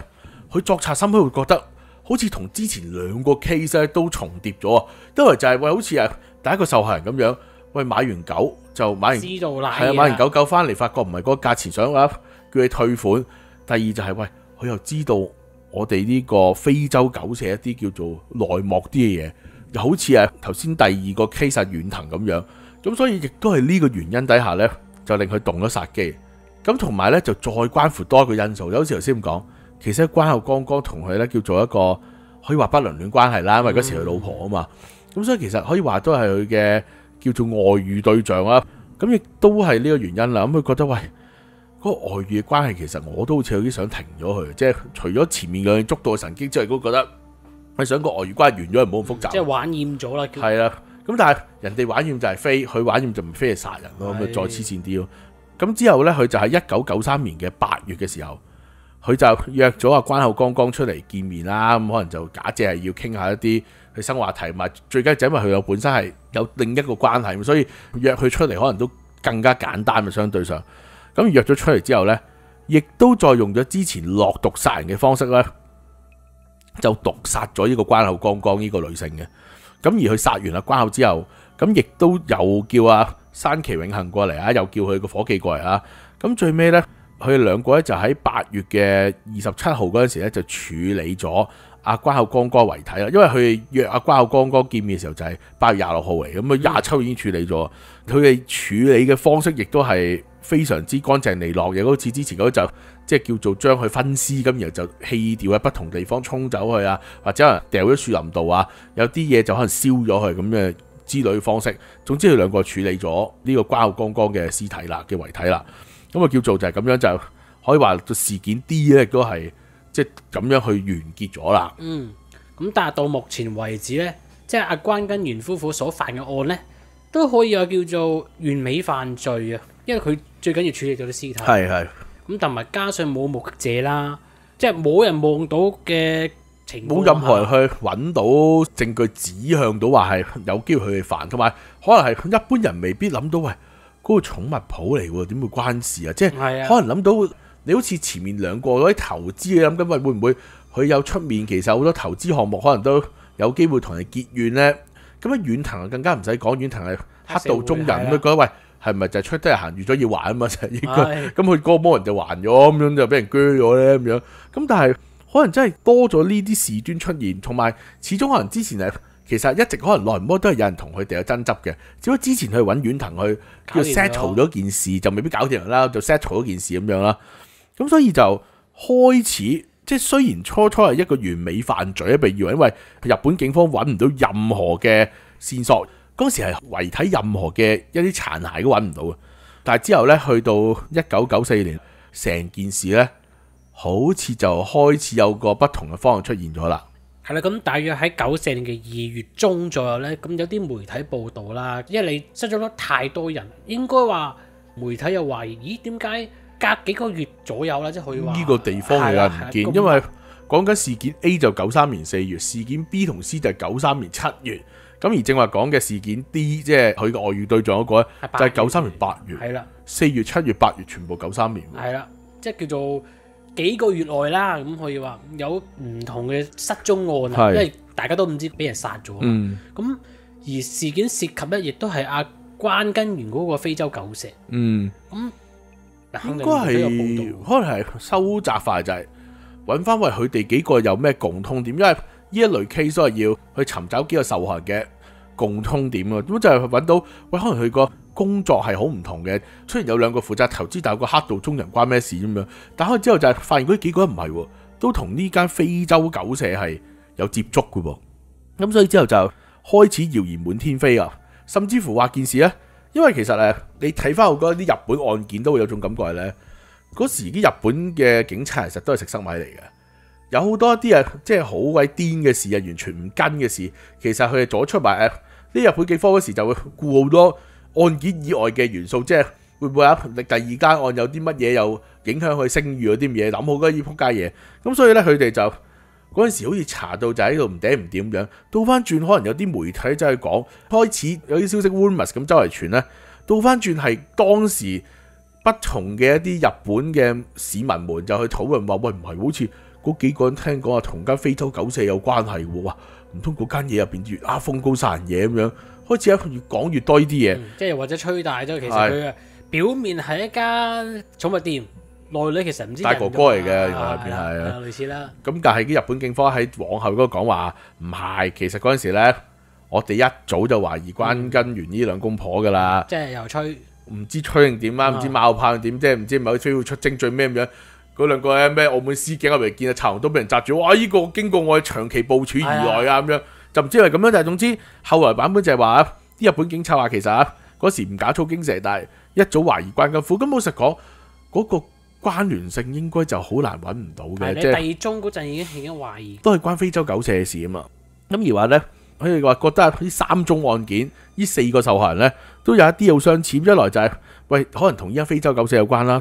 佢作賊心虛會覺得好似同之前兩個 case 咧都重疊咗啊！因為就係喂好似啊第一個受害人咁樣，喂買完狗就買完，知道啦，係啊買狗狗翻嚟發覺唔係嗰個價錢，想啊叫你退款。第二就係喂佢又知道我哋呢個非洲狗舍一啲叫做內幕啲嘅嘢。好似啊，頭先第二個 case 殺遠藤咁樣，咁所以亦都係呢個原因底下呢，就令佢動咗殺機。咁同埋呢，就再關乎多一個因素。有時頭先講，其實關后刚刚同佢呢叫做一個可以話不伦戀關係啦，因為嗰時佢老婆啊嘛。咁所以其實可以話都係佢嘅叫做外遇對象啦。咁亦都係呢個原因啦。咁佢覺得喂，嗰個外遇嘅關係其實我都好似有啲想停咗佢，即係除咗前面兩樣觸到神經之外，都覺得。系想个外鱼关完咗，唔好咁复杂。即系玩厌咗啦。系啦。咁但系人哋玩厌就系飞，佢玩厌就唔飞係杀人咯，咁就再黐线啲咯。咁之后咧，佢就喺一九九三年嘅八月嘅时候，佢就约咗阿关口剛剛出嚟见面啦。咁可能就假借系要倾下一啲新话题，咪最緊要，因为佢有本身系有另一个关系，所以约佢出嚟可能都更加简单嘅相对上。咁约咗出嚟之后咧，亦都再用咗之前落毒杀人嘅方式咧。就毒杀咗呢个关口刚刚呢个女性嘅，咁而佢杀完阿关口之后，咁亦都又叫阿山崎永幸过嚟啊，又叫佢个伙计过嚟啊，咁最尾呢，佢哋两个咧就喺八月嘅二十七号嗰阵时咧就处理咗阿关口刚光遗体啦，因为佢约阿关口刚光见面嘅时候就系八月廿六号嚟，咁啊廿七号已经处理咗，佢哋处理嘅方式亦都系非常之干净利落，亦好似之前嗰就。即係叫做將佢分尸，咁然後就棄掉喺不同地方沖走去啊，或者掉咗樹林度啊，有啲嘢就可能燒咗佢咁嘅之類方式。總之佢兩個處理咗呢個關禦光光嘅屍體啦，嘅遺體啦。咁啊叫做就係咁樣，就可以話個事件 D 咧都係即係咁樣去完結咗啦。嗯，咁但係到目前為止咧，即係阿關跟袁夫婦所犯嘅案咧，都可以話叫做完美犯罪啊，因為佢最緊要處理咗啲屍體。係係。咁同埋加上冇目擊者啦，即系冇人望到嘅情況，冇任何人去揾到證據指向到話係有機會去犯，同埋可能係一般人未必諗到，喂嗰個寵物铺嚟喎，點會關事啊？即係可能諗到你好似前面兩個嗰啲投資嘅諗緊，喂會唔會佢有出面？其實好多投資項目可能都有機會同人結怨呢。咁樣遠藤更加唔使講，遠藤係黑道中人咁觉得喂。系咪就出得嚟行預咗要還啊嘛？就應該咁佢過人就還咗咁樣就俾人锯咗咧咁樣。咁但係可能真係多咗呢啲事端出現，同埋始終可能之前係其實一直可能耐唔多都係有人同佢哋有爭執嘅。只不過之前佢揾遠藤去叫 settle 咗件事，就未必搞掂啦。就 settle 咗件事咁樣啦。咁所以就開始即系雖然初初係一個完美犯罪被以为因為日本警方揾唔到任何嘅線索。嗰時係遺體任何嘅一啲殘骸都揾唔到但係之後呢，去到一九九四年，成件事呢，好似就開始有個不同嘅方向出現咗啦。係啦，咁大約喺九四年嘅二月中左右呢，咁有啲媒體報導啦，因為你失咗太多人，應該話媒體又懷疑，咦點解隔幾個月左右呢？即係可以話呢個地方嘅唔見，因為講緊事件 A 就九三年四月，事件 B 同 C 就九三年七月。咁而正話講嘅事件 D，即係佢個外遇對象嗰個咧，就係九三年八月。系啦，四月、七月、八月，全部九三年。系啦，即係叫做幾個月內啦，咁可以話有唔同嘅失蹤案，因为大家都唔知俾人殺咗。嗯。咁而事件涉及咧，亦都係阿關根源嗰個非洲狗石。嗯。咁應該係可能係收窄就系揾翻為佢哋幾個有咩共通點，因为。呢一類 case，所以要去尋找幾個受害人嘅共通點啊，咁就係揾到，喂，可能佢個工作係好唔同嘅，雖然有兩個負責投資，但個黑道中人關咩事咁樣？打開之後就係發現嗰个個唔係，都同呢間非洲狗社係有接觸嘅噃。咁所以之後就開始謠言滿天飛啊，甚至乎話件事咧，因為其實诶，你睇翻我嗰得啲日本案件都會有種感覺係咧，嗰時啲日本嘅警察其實都係食生米嚟嘅。有好多一啲啊，即係好鬼癲嘅事啊，完全唔跟嘅事。其實佢係阻出埋誒啲入會紀科嗰時就會顧好多案件以外嘅元素，即係會唔會有第二間案有啲乜嘢又影響佢聲譽嗰啲嘢諗好嗰啲撲街嘢。咁所以咧，佢哋就嗰陣時好似查到就喺度唔嗲唔點樣倒翻轉，可能有啲媒體真係講開始有啲消息 warmus 咁周圍傳咧。倒翻轉係當時不同嘅一啲日本嘅市民們就去討論話喂，唔係好似。嗰幾個人聽講話同間非洲狗舍有關係喎，唔通嗰間嘢入边越啊风高散嘢咁樣，開始咧越講越多呢啲嘢，即係或者吹大咗其實佢表面係一间寵物店，內裏其實唔知大哥哥嚟嘅，原來係類似啦。咁但係啲日本警方喺往後嗰個講話唔係，其實嗰陣時咧，我哋一早就懷疑關根源呢兩公婆噶啦。即係又吹，唔知吹定點啊？唔知冒泡定點？即係唔知唔係要出徵最咩咁樣？嗰兩個咩澳門司警，入嚟見啊，囚犯都俾人扎住，哇！呢個經過我長期部署而來啊，咁樣就唔知系咁樣，但系總之後來版本就係話啲日本警察話其實啊嗰時唔假粗經蛇，但係一早懷疑關金虎，咁好實講，嗰個關聯性應該就好難揾唔到嘅。即系第二宗嗰陣已經已經懷疑，都係關非洲狗嘅事啊嘛。咁而話呢，佢哋話覺得呢三宗案件，呢四個受害人呢，都有一啲好相似，一來就係喂，可能同依家非洲狗舍有關啦。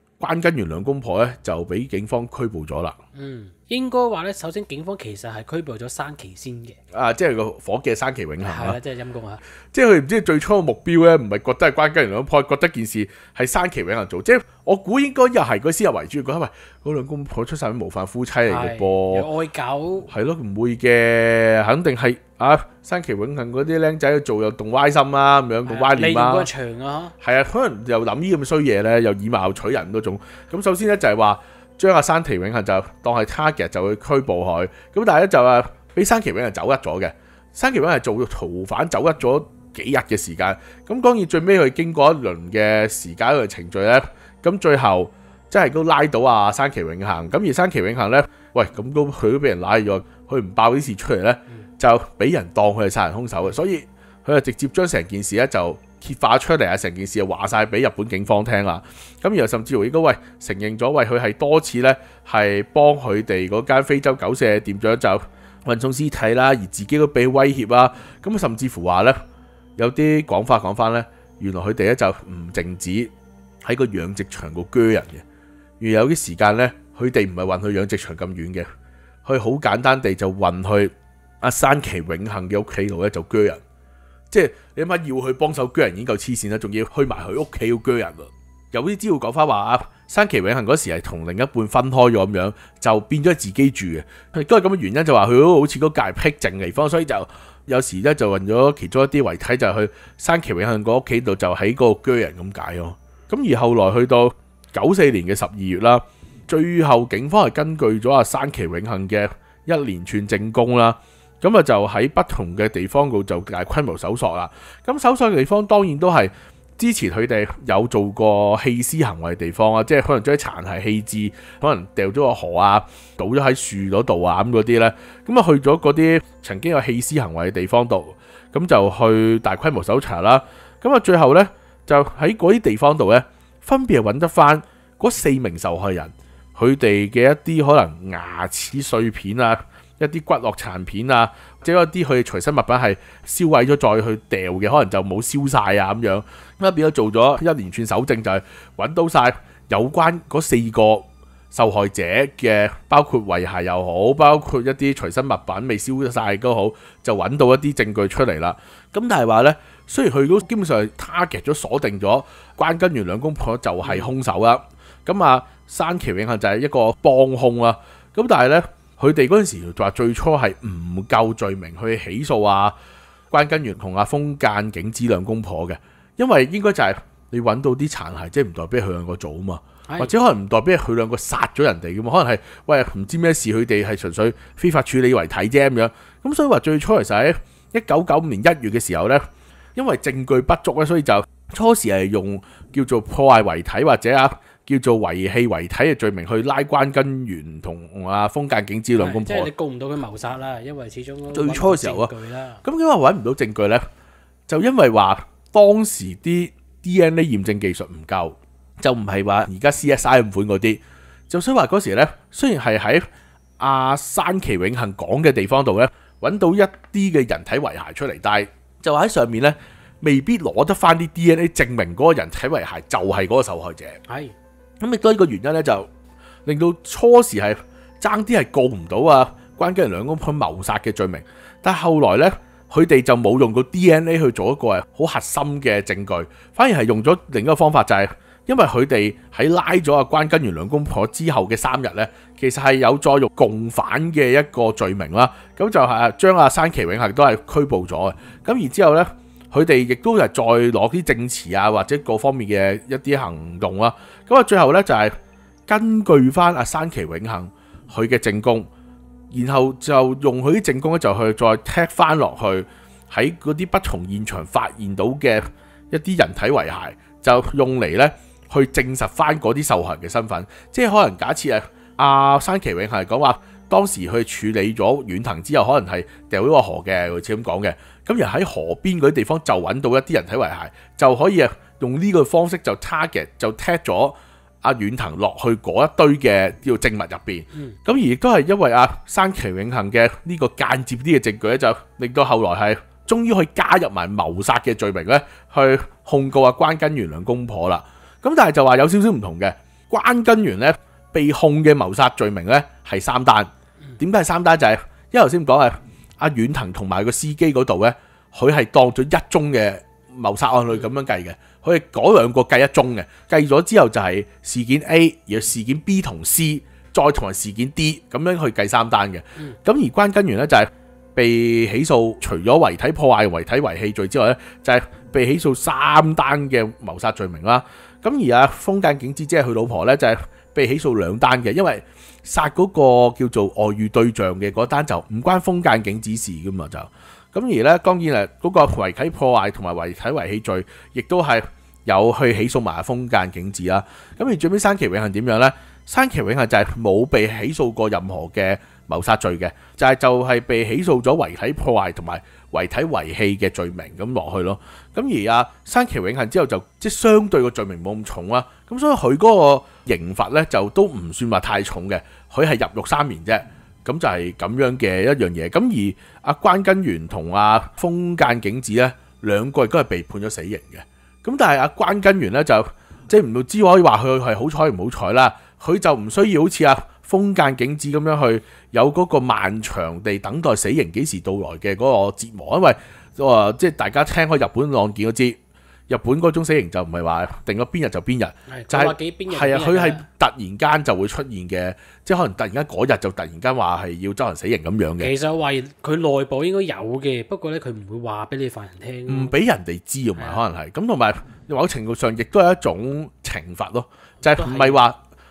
关根源两公婆咧就俾警方拘捕咗啦。嗯，应该话咧，首先警方其实系拘捕咗山崎先嘅。啊，即系个火计山崎永行系啦，即系阴公吓。即系佢唔知最初嘅目标咧，唔系觉得系关根源两公婆，觉得件事系山崎永行做。即系我估应该又系佢先入为主，佢得喂，嗰两公婆出晒啲模范夫妻嚟嘅噃。爱狗系咯，唔会嘅，肯定系。啊！山崎永幸嗰啲僆仔做又動歪心啦，咁樣動歪念啦。利用場啊！係啊，可能又諗啲咁衰嘢咧，又以貌取人嗰種。咁首先咧就係話將阿山崎永幸就當係 target，就去拘捕佢。咁但係咧就啊，俾山崎永幸走甩咗嘅。山崎永幸做逃犯走甩咗幾日嘅時間。咁当然最尾佢經過一輪嘅時間嘅程序咧，咁最後即係都拉到阿山崎永幸。咁而山崎永幸咧，喂，咁都佢都俾人拉咗，佢唔爆啲事出嚟咧。就俾人當佢係殺人兇手嘅，所以佢就直接將成件事咧就揭发出嚟啊！成件事就話晒俾日本警方聽啦。咁然後甚至乎呢個喂承認咗，喂佢係多次咧係幫佢哋嗰間非洲狗舍店長就運送屍體啦，而自己都俾威脅啊。咁甚至乎話咧，有啲講法講翻咧，原來佢哋咧就唔淨止喺個養殖場度锯人嘅，而有啲時間咧，佢哋唔係運去養殖場咁遠嘅，佢好簡單地就運去。阿山崎永幸嘅屋企度咧就锯人，即係你阿下要去幫手锯人已经够黐線啦，仲要去埋佢屋企要锯人喎。有啲資料講翻話，阿山崎永幸嗰時係同另一半分開咗咁樣，就變咗自己住嘅。都系咁嘅原因就話佢好似嗰個僻靜嘅地方，所以就有時咧就運咗其中一啲遺體就去山崎永幸個屋企度就喺个個人咁解咯。咁而後來去到九四年嘅十二月啦，最後警方係根據咗阿山崎永幸嘅一連串证供啦。咁啊，就喺不同嘅地方度就大規模搜索啦。咁搜索嘅地方當然都係支持佢哋有做過棄屍行為地方啊，即係可能將啲殘骸棄置，可能掉咗個河啊，倒咗喺樹嗰度啊咁嗰啲呢。咁啊，去咗嗰啲曾經有棄屍行為嘅地方度，咁就去大規模搜查啦。咁啊，最後呢，就喺嗰啲地方度呢，分別揾得翻嗰四名受害人佢哋嘅一啲可能牙齒碎片啊。一啲骨落殘片啊，即係一啲佢隨身物品係燒毀咗再去掉嘅，可能就冇燒晒啊咁樣。咁啊變咗做咗一連串搜證，就係揾到晒有關嗰四個受害者嘅，包括遺骸又好，包括一啲隨身物品未燒晒都好，就揾到一啲證據出嚟啦。咁但係話呢，雖然佢都基本上 target 咗鎖定咗關根源兩公婆就係兇手啦，咁啊山崎永幸就係一個幫兇啦。咁但係呢。佢哋嗰陣時就話最初係唔夠罪名去起訴啊關根源同阿封間警之兩公婆嘅，因為應該就係你揾到啲殘骸，即係唔代表佢兩個做啊嘛，或者可能唔代表佢兩個殺咗人哋嘅嘛，可能係喂唔知咩事，佢哋係純粹非法處理遺體啫咁樣。咁所以話最初其實喺一九九五年一月嘅時候呢，因為證據不足咧，所以就初時係用叫做破壞遺體或者啊。叫做遗弃遗体嘅罪名去拉关根源同阿封鉴警之两公婆，即系你告唔到佢谋杀啦，因为始终最初嘅时候啊，咁因解揾唔到证据咧，就因为话当时啲 DNA 验证技术唔够，就唔系话而家 CSI 咁款嗰啲，就所以话嗰时咧，虽然系喺阿山崎永恒讲嘅地方度咧，揾到一啲嘅人体遗骸出嚟，但系就喺上面咧，未必攞得翻啲 DNA 证明嗰个人体遗骸就系嗰个受害者。系。咁亦都呢個原因咧，就令到初時係爭啲係告唔到啊關根原兩公婆謀殺嘅罪名，但后後來咧，佢哋就冇用个 DNA 去做一個系好核心嘅證據，反而係用咗另一個方法，就係因為佢哋喺拉咗阿關根源兩公婆之後嘅三日咧，其實係有再用共犯嘅一個罪名啦。咁就係將阿山崎永恒都係拘捕咗嘅。咁然之後咧。佢哋亦都係再攞啲證詞啊，或者各方面嘅一啲行動啦。咁啊，最後呢，就係根據翻阿山崎永幸佢嘅證供，然後就用佢啲證供咧就去再踢翻落去喺嗰啲不從現場發現到嘅一啲人體遺骸，就用嚟呢去證實翻嗰啲受害人嘅身份。即係可能假設啊，阿山崎永幸講話，當時去處理咗遠藤之後，可能係掉咗個河嘅，似咁講嘅。咁而喺河边嗰啲地方就揾到一啲人體遺骸，就可以啊用呢個方式就 target 就 t 咗阿远藤落去嗰一堆嘅呢個證物入边。咁而都係因為阿山崎永行嘅呢個間接啲嘅證據咧，就令到後來係終於可以加入埋謀殺嘅罪名咧，去控告阿關根源兩公婆啦。咁但係就話有少少唔同嘅，關根源咧被控嘅謀殺罪名咧係三單。點解係三單就係一頭先講系。阿远藤同埋个司机嗰度呢，佢系当咗一宗嘅谋杀案去咁样计嘅，佢系嗰两个计一宗嘅，计咗之后就系事件 A，而事件 B 同 C 再同埋事件 D 咁样去计三单嘅。咁而关根源呢，就系被起诉，除咗遗体破坏、遗体遗弃罪之外呢，就系被起诉三单嘅谋杀罪名啦。咁而阿封间警之即系佢老婆呢，就系被起诉两单嘅，因为。殺嗰個叫做外遇對象嘅嗰單就唔關封建警指事噶嘛就咁而咧，當然誒嗰個遺體破壞同埋遺體遺棄罪，亦都係有去起訴埋封建警指啦。咁而最尾山崎永恒點樣咧？山崎永恒就係冇被起訴過任何嘅謀殺罪嘅，就係就係被起訴咗遺體破壞同埋。遗体遗弃嘅罪名咁落去咯，咁而阿山崎永幸之后就即相对个罪名冇咁重啦，咁所以佢嗰个刑罚咧就都唔算话太重嘅，佢系入狱三年啫，咁就系咁样嘅一样嘢。咁而阿关根源同阿封间景子咧，两个亦都系被判咗死刑嘅。咁但系阿关根源咧就即唔知可以话佢系好彩唔好彩啦，佢就唔需要好似阿封建景致咁樣去有嗰個漫長地等待死刑幾時到來嘅嗰個折磨，因為即系大家聽開日本案件都知，日本嗰種死刑就唔係話定咗邊日就邊日，就係幾邊日，係啊，佢係突然間就會出現嘅，即系可能突然間嗰日就突然間話係要執行死刑咁樣嘅。其實話佢內部應該有嘅，不過咧佢唔會話俾你犯人聽，唔俾人哋知，同埋可能係咁，同埋某程度上亦都係一種懲罰咯，就係唔係話。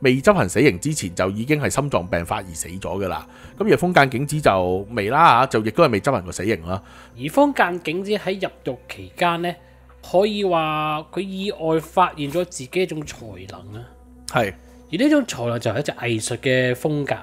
未執行死刑之前就已經係心臟病發而死咗噶啦。咁而封間警子就未啦嚇，就亦都係未執行過死刑啦。而封間警子喺入獄期間呢，可以話佢意外發現咗自己一種才能啊。係。而呢種才能就係一隻藝術嘅風格。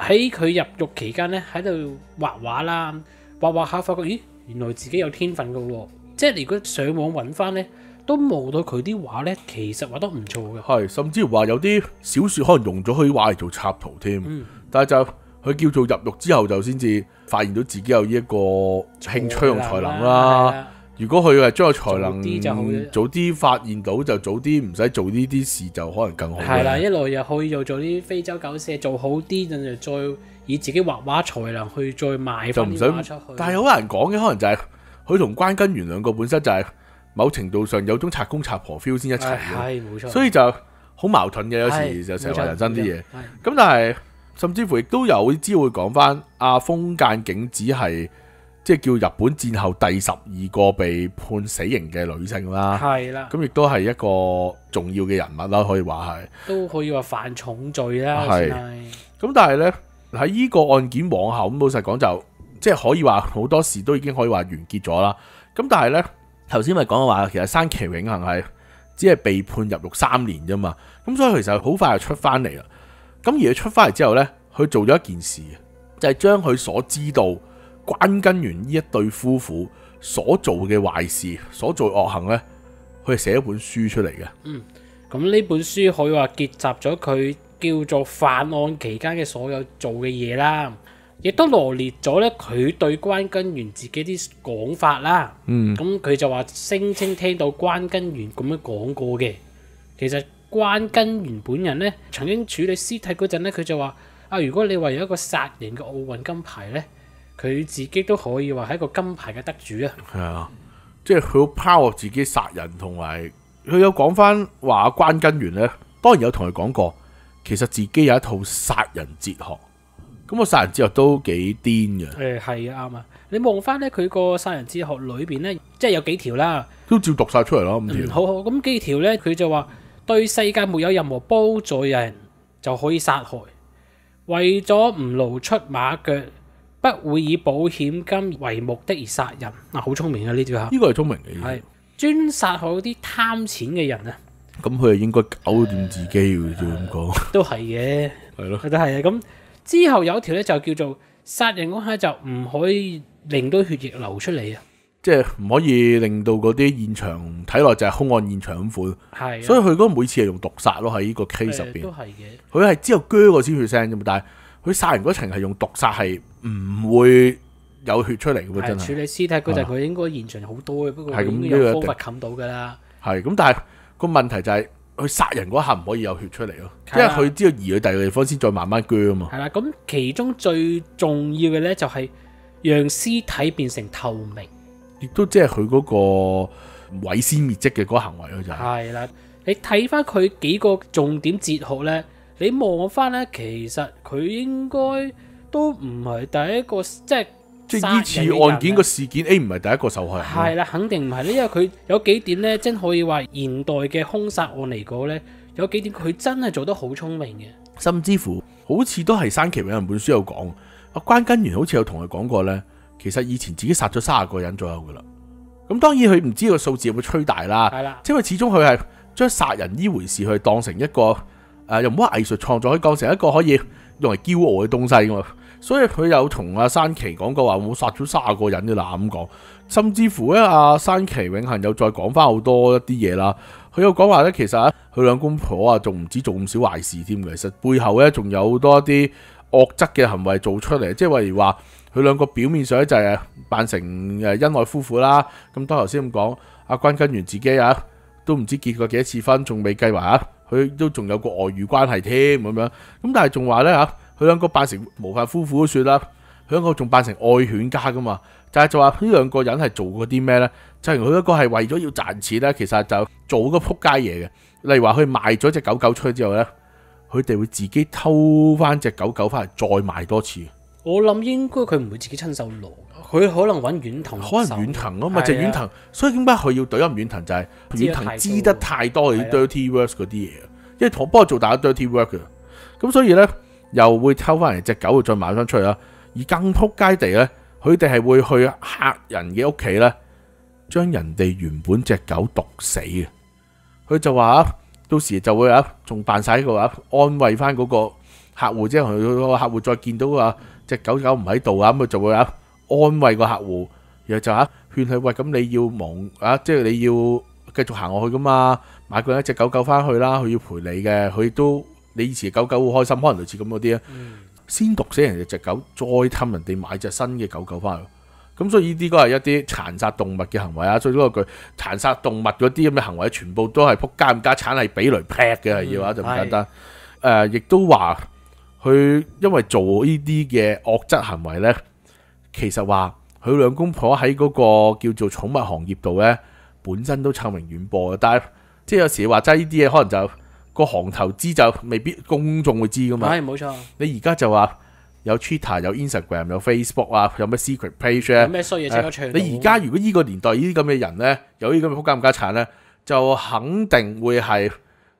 喺佢入獄期間呢，喺度畫畫啦，畫畫下發覺咦，原來自己有天分噶喎。即係如果上網揾翻呢。都冇到佢啲畫咧，其實畫得唔錯嘅。係，甚至話有啲小说可能用咗佢画畫嚟做插圖添。嗯，但係就佢叫做入獄之後就先至發現到自己有呢一個興趣同才能啦。如果佢系将有才能早啲發現到，就早啲唔使做呢啲事，就可能更好。係啦，一來又可以又做啲非洲狗舍，做好啲，就再以自己畫畫才能去再賣翻出去。就唔使，但係好難講嘅，可能就係佢同關根源兩個本身就係。某程度上有種拆公拆婆 feel 先一齊嘅，所以就好矛盾嘅。有時就成日人生啲嘢，咁但係甚至乎亦都有啲會講翻阿封間景子係即係叫日本戰後第十二個被判死刑嘅女性啦，係啦，咁亦都係一個重要嘅人物啦，可以話係都可以話犯重罪啦，係咁，但係咧喺呢個案件往後咁老實講就即係可以話好多事都已經可以話完結咗啦，咁但係咧。头先咪讲话，其实山崎永恒系只系被判入狱三年啫嘛，咁所以其实好快就出翻嚟啦。咁而佢出翻嚟之后呢，佢做咗一件事，就系将佢所知道关根源呢一对夫妇所做嘅坏事、所做恶行佢去写一本书出嚟嘅。嗯，咁呢本书可以话结集咗佢叫做犯案期间嘅所有做嘅嘢啦。亦都罗列咗咧，佢对关根源自己啲讲法啦。嗯，咁佢就话声称听到关根源咁样讲过嘅。其实关根源本人咧，曾经处理尸体嗰阵咧，佢就话：啊，如果你话有一个杀人嘅奥运金牌咧，佢自己都可以话系一个金牌嘅得主啊。系啊，即系佢拋下自己杀人，同埋佢有讲翻话关根源咧，当然有同佢讲过，其实自己有一套杀人哲学。咁我杀人哲后都几癫嘅。诶，系啊，啱啊。你望翻咧，佢个杀人哲学里边咧，即系有几条啦，都照读晒出嚟咯。咁条，好咁几条咧，佢就话对世界没有任何帮助嘅人就可以杀害。为咗唔露出马脚，不会以保险金为目的而杀人。嗱，好聪明啊呢条吓。呢个系聪明嘅。系专杀好啲贪钱嘅人啊。咁佢系应该搞掂自己嘅，就咁讲。都系嘅。系咯。都系啊，咁。之後有條咧就叫做殺人嗰下就唔可以令到血液流出嚟啊！即系唔可以令到嗰啲現場睇落就係凶案現場咁款。係，所以佢嗰每次係用毒殺咯喺呢個 case 入边，都系嘅。佢係之后锯過先血腥啫嘛，但係佢殺人嗰程係用毒殺係唔會有血出嚟嘅喎。係處理屍體嗰陣，佢應該現場好多嘅，不過佢用方法冚到㗎啦。係咁，但係個問題就係。佢殺人嗰下唔可以有血出嚟咯，因為佢知道移去第二個地方先再慢慢割啊嘛。係啦，咁其中最重要嘅咧就係讓屍體變成透明，亦都即係佢嗰個毀屍滅跡嘅嗰個行為咯，就係。係啦，你睇翻佢幾個重點節目咧，你望翻咧，其實佢應該都唔係第一個，即係。即係呢次案件個事件 A 唔係第一個受害人，係啦，肯定唔係咧，因為佢有幾點咧，真可以話現代嘅兇殺案嚟講咧，有幾點佢真係做得好聰明嘅，甚至乎好似都係山崎有人本書有講，阿關根源好似有同佢講過咧，其實以前自己殺咗三十個人左右噶啦，咁當然佢唔知個數字有冇吹大啦，係啦，因为始終佢係將殺人呢回事去當成一個誒，又唔好话藝術創作，去当成一個可以用嚟驕傲嘅東西喎。所以佢又同阿山崎講过話，我殺咗卅個人嘅啦咁講，甚至乎咧阿山崎永恒又再講翻好多一啲嘢啦。佢又講話咧，其實啊，佢兩公婆啊，仲唔止做咁少壞事添嘅，其實背後咧仲有多一啲惡質嘅行為做出嚟。即係例如話，佢兩個表面上咧就係扮成诶恩愛夫婦啦。咁當頭先咁講，阿君根完自己啊，都唔知結過幾多次婚，仲未計話啊，佢都仲有個外遇關係添咁樣。咁但係仲話咧啊。佢两个扮成模范夫婦都算啦，佢两个仲扮成愛犬家噶嘛，就係就話呢兩個人係做過啲咩呢？就係佢一個係為咗要賺錢呢，其實就做嗰個街嘢嘅，例如話佢賣咗只狗狗出去之後呢，佢哋會自己偷翻只狗狗翻嚟再賣多次。我諗應該佢唔會自己親手攞，佢可能揾遠藤，可能遠藤啊嘛，就远遠藤，所以點解佢要對入遠藤就係遠藤知得太多啲 dirty work 嗰啲嘢，因為我幫佢做打 dirty work 嘅，咁所以呢。又會偷翻嚟只狗，再賣翻出去啦。而更撲街地咧，佢哋係會去客人嘅屋企咧，將人哋原本只狗毒死嘅。佢就話啊，到時就會啊，仲扮晒个個啊，安慰翻嗰個客户，即係佢个個客户再見到啊只狗狗唔喺度啊，咁就會啊安慰個客户，然後就嚇勸佢喂，咁你要忙啊，即係你要繼續行落去噶嘛，買過一隻狗狗翻去啦，佢要陪你嘅，佢都。你以前狗狗好開心，可能類似咁嗰啲啊，先毒死人只狗，再氹人哋買只新嘅狗狗翻去，咁所以呢啲都係一啲殘殺動物嘅行為啊！所以嗰句殘殺動物嗰啲咁嘅行為，全部都係撲街家产，係俾雷劈嘅，係要啊，就唔簡單。誒，亦都話佢因為做呢啲嘅惡質行為咧，其實話佢兩公婆喺嗰個叫做寵物行業度咧，本身都臭名遠播嘅。但係即係有時話真呢啲嘢，可能就个行投知就未必公众会知噶嘛。系冇错。你而家就话有 Twitter、有 Instagram、有 Facebook 啊，有咩 secret page 有咩衰嘢唱？你而家如果呢个年代呢啲咁嘅人咧，有呢咁嘅铺家唔家产咧，就肯定会系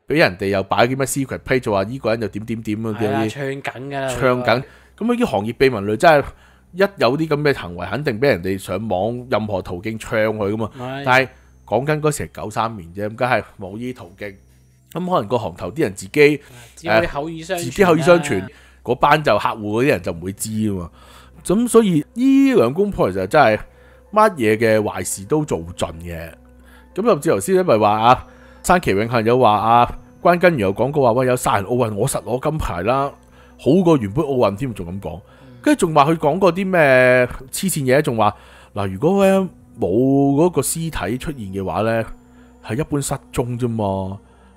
俾人哋又摆啲咩 secret page，就话呢个人就点点点啲唱紧噶，唱紧。咁呢啲行业秘密类真系一有啲咁嘅行为，肯定俾人哋上网任何途径唱佢噶嘛。但系讲紧嗰时系九三年啫，咁梗系冇呢途径。咁可能个行头啲人自己，自己口耳相传，嗰班就客户嗰啲人就唔会知啊嘛。咁所以呢两公婆其实真系乜嘢嘅坏事都做尽嘅。咁又至头先生咪话啊，山崎永幸有话啊，关根又讲过话喂，有杀人奥运，我实攞金牌啦，好过原本奥运添，仲咁讲，跟住仲话佢讲过啲咩黐线嘢，仲话嗱如果咧冇嗰个尸体出现嘅话咧，系一般失踪啫嘛。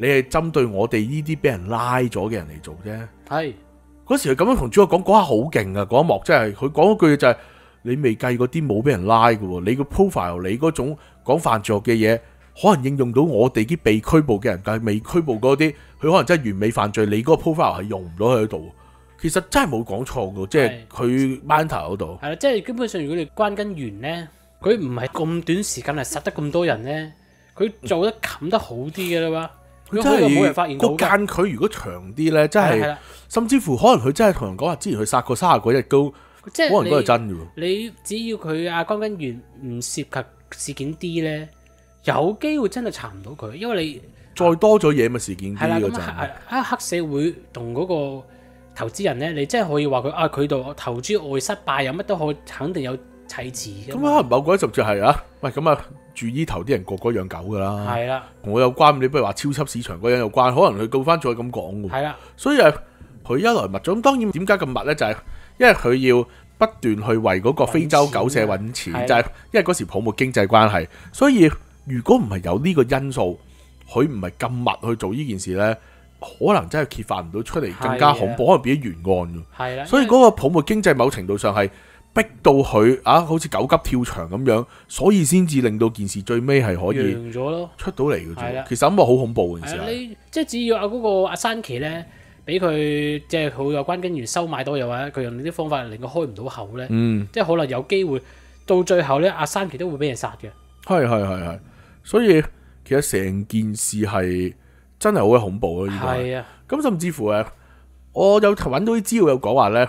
你係針對我哋呢啲俾人拉咗嘅人嚟做啫。係嗰時佢咁樣同主角講，嗰下好勁啊！嗰一幕真係佢講嗰句就係：你未計嗰啲冇俾人拉嘅喎，你個 profile 你嗰種講犯罪嘅嘢，可能應用到我哋啲被拘捕嘅人，但係未拘捕嗰啲，佢可能真係完美犯罪，你嗰個 profile 系用唔到喺度。其實真係冇講錯嘅，即係佢 m i n t e 嗰度。系啦，即係基本上如果你關根完咧，佢唔係咁短時間嚟杀得咁多人咧，佢做得冚得好啲嘅啦。真系，个间距如果长啲咧，真系，甚至乎可能佢真系同人讲话之前佢杀过三十鬼日高，即系可能都系真嘅。你只要佢阿江根源唔涉及事件 D 咧，有机会真系查唔到佢，因为你再多咗嘢咪事件系啦。喺黑社会同嗰个投资人咧，你真系可以话佢啊，佢度投资外失败有乜都可以，肯定有砌词嘅。咁啊，某鬼就就系啊，喂，咁啊。住依头啲人个个养狗噶啦，系啦，我有关，你不如话超级市场嗰人有关，可能佢告翻再咁讲噶，系啦，所以佢一来密咗，咁当然点解咁密咧？就系因为佢要不断去为嗰个非洲狗舍揾钱，就系因为嗰时泡沫经济关系，所以如果唔系有呢个因素，佢唔系咁密去做呢件事咧，可能真系揭发唔到出嚟，更加恐怖，可能变咗悬案。系啦，所以嗰个泡沫经济某程度上系。逼到佢啊，好似狗急跳墙咁样，所以先至令到件事最尾系可以咗咯，出到嚟嘅啫。其實咁啊，好恐怖件事啊！即係只要阿嗰個阿山奇咧，俾佢即係佢有關根住收買到又或者佢用啲方法令佢開唔到口咧，即係可能有機會到最後咧，阿山奇都會俾人殺嘅。係係係系，所以其實成件事係真係好恐怖咯。係啊，咁甚至乎诶，我有揾到啲资料有講話咧。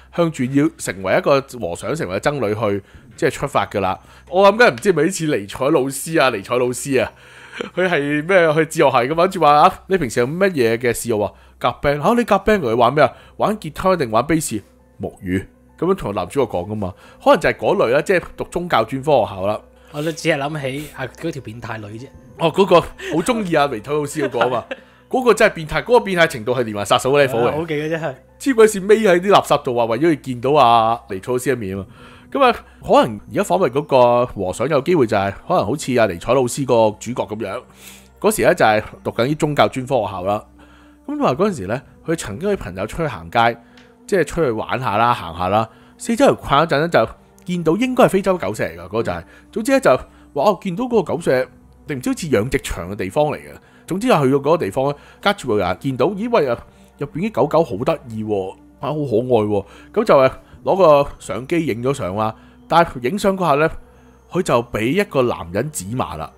向住要成為一個和尚，成為僧女去即系出發噶啦。我諗緊唔知咪似尼采老師啊，尼采老師啊，佢係咩？佢自由係咁揾住話啊，你平時有乜嘢嘅事？我話夾 band 吓，你夾 band 佢玩咩啊？玩吉他定玩 b a s s 木魚？咁樣同男主角講噶嘛？可能就係嗰類啦，即系讀宗教专科學校啦。我都只係諗起啊，嗰條變態女啫。哦，嗰個好中意阿尼采老師講嘛。嗰个真系变态，嗰个变态程度系连环杀手 level 好劲嘅真系。黐鬼线，尾喺啲垃圾度啊，为咗要见到阿尼措斯一面啊！咁啊，可能而家访问嗰个和尚有机会就系，可能好似阿尼采老师个主角咁样，嗰时咧就系读紧啲宗教专科学校啦。咁但嗰阵时咧，佢曾经啲朋友出去行街，即系出去玩下啦、行下啦，四周游逛一阵咧，就见到应该系非洲狗蛇嚟噶，嗰就系。总之咧就，哦，见到嗰个狗蛇，定唔知好似养殖场嘅地方嚟嘅。总之啊，去到嗰个地方咧，跟住个人见到，咦喂啊，入边啲狗狗好得意，啊好可爱，咁就诶攞个相机影咗相啦。但系影相嗰下咧，佢就俾一个男人指骂啦。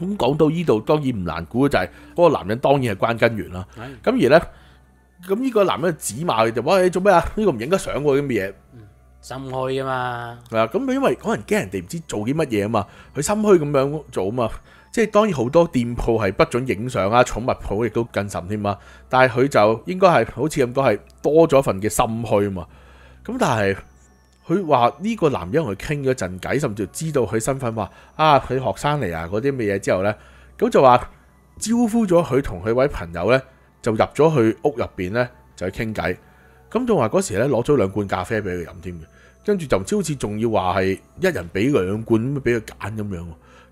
咁讲到呢度，当然唔难估嘅就系嗰个男人当然系关根源啦。咁而咧，咁呢个男人指骂佢就：，喂，做咩啊？呢个唔影得相喎咁嘅嘢。心虚啊嘛。系啊，咁因为可能惊人哋唔知做啲乜嘢啊嘛，佢心虚咁样做啊嘛。即係當然好多店鋪係不准影相啊，寵物鋪亦都更甚添嘛。但係佢就應該係好似咁多係多咗份嘅心虛嘛。咁但係佢話呢個男人同佢傾咗陣偈，甚至知道佢身份話啊，佢學生嚟啊嗰啲咩嘢之後呢，咁就話招呼咗佢同佢位朋友呢，就入咗去屋入面呢，就去傾偈。咁仲話嗰時呢，攞咗兩罐咖啡俾佢飲添嘅，跟住唔知好似仲要話係一人俾兩罐咁俾佢揀咁樣。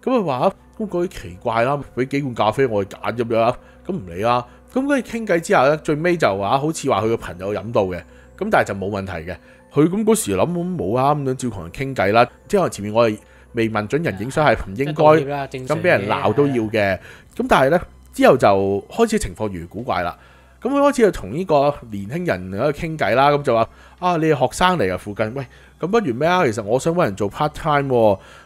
咁佢話：，咁嗰啲奇怪啦，俾幾罐咖啡我哋揀咁樣啊，咁唔理啦。咁跟住傾偈之後咧，最尾就話好似話佢個朋友飲到嘅，咁但系就冇問題嘅。佢咁嗰時諗冇啊，咁樣照同人傾偈啦。之後前面我哋未問準人影相係唔應該，咁俾人鬧都要嘅。咁但系咧，之後就開始情況越古怪啦。咁佢開始就同呢個年輕人喺度傾偈啦，咁就話：，啊，你係學生嚟啊，附近，喂，咁不如咩啊？其實我想揾人做 part time。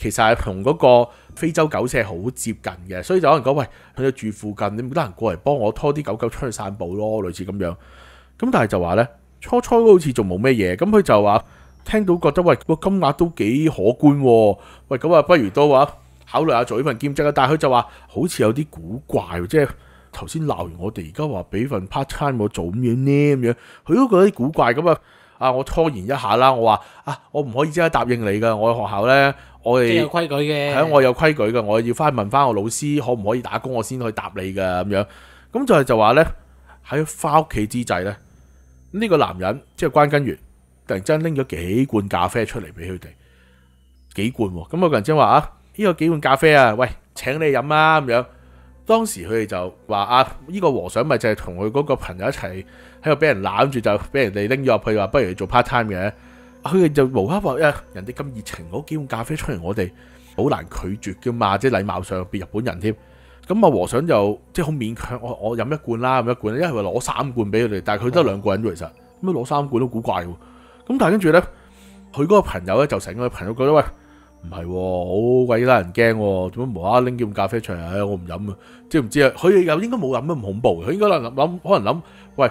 其實係同嗰個非洲狗舍好接近嘅，所以就可能講喂，佢住附近，你唔得人過嚟幫我拖啲狗狗出去散步咯，類似咁樣。咁但係就話呢，初初都好似仲冇咩嘢。咁佢就話聽到覺得喂個金額都幾可觀喎。喂，咁啊，不如都話考慮下做呢份兼職啊。但係佢就話好似有啲古怪，即係頭先鬧完我哋，而家話俾份 part time 我做咁樣呢咁樣，佢都覺得啲古怪。咁啊啊，我拖延一下啦。我話啊，我唔可以即刻答應你噶，我喺學校呢，我哋系啊，我有规矩嘅，我要翻去问翻我老师可唔可以打工，我先去答你噶咁样。咁就系就话咧，喺翻屋企之际咧，呢个男人即系关根源，突然间拎咗几罐咖啡出嚟俾佢哋，几罐咁，嗰个人即係话啊，呢个几罐咖啡啊，喂，请你饮啊咁样。当时佢哋就话啊，呢个和尚咪就系同佢嗰个朋友一齐喺度俾人揽住，就俾人哋拎咗入去，话不如做 part time 嘅。佢哋就無啦啦呀，人哋咁熱情，攞幾罐咖啡出嚟，我哋好難拒絕噶嘛，即係禮貌上，別日本人添。咁啊，和尚就即係好勉強，我我飲一罐啦，咁一罐，因為攞三罐俾佢哋，但係佢得兩個人啫，其實咁樣攞三罐都古怪喎。咁但係跟住咧，佢嗰個朋友咧就成個朋友覺得喂，唔係喎，好鬼拉人驚喎，做乜無啦拎幾碗咖啡出嚟？唉，我唔飲啊，即係唔知啊。佢又應該冇飲啊，恐怖！佢應該諗諗，可能諗喂。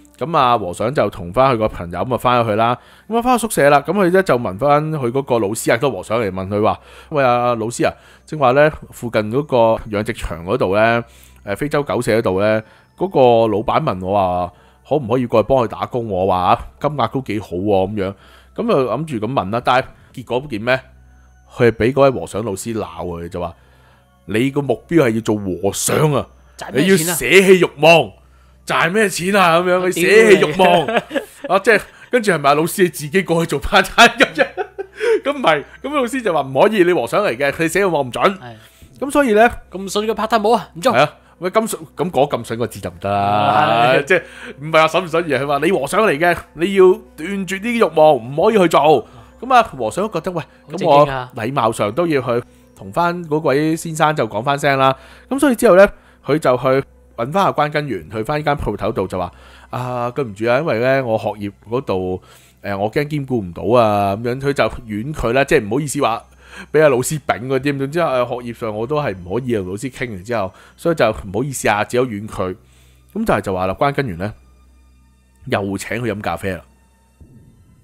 咁啊，和尚就同翻佢个朋友咁啊，翻咗去啦。咁啊，翻去宿舍啦。咁佢咧就问翻佢嗰个老师啊，都和尚嚟问佢话：喂，老师啊，正话咧，附近嗰个养殖场嗰度咧，诶，非洲狗舍嗰度咧，嗰个老板问我话，可唔可以过去帮佢打工？我话金额都几好喎，咁样。咁啊，谂住咁问啦，但系结果见咩？佢俾嗰位和尚老师闹佢，就话：你个目标系要做和尚啊，你要舍弃欲望。赚咩钱啊？咁样佢舍弃欲望，啊即系跟住系咪老师自己过去做 part time 咁啫？咁唔系，咁老师就话唔可以，你和尚嚟嘅，佢舍弃欲望唔准。咁所以咧咁损个 part time 冇啊，唔中。系啊，喂咁损咁讲咁损个字就唔得，啦，即系唔系话损唔损而系话你和尚嚟嘅，你要断绝呢啲欲望，唔可以去做。咁啊和尚都觉得喂，咁我礼貌上都要去同翻嗰位先生就讲翻声啦。咁所以之后咧，佢就去。揾翻阿關根源去翻呢間鋪頭度就話啊，對唔住啊，因為咧我學業嗰度诶，我驚兼顧唔到啊咁樣，佢就婉佢啦，即係唔好意思話俾阿老師丙嗰啲，總之啊學業上我都係唔可以同老師傾完之後，所以就唔好意思啊，只好婉佢。咁但係就話啦，關根源咧又請佢飲咖啡啦。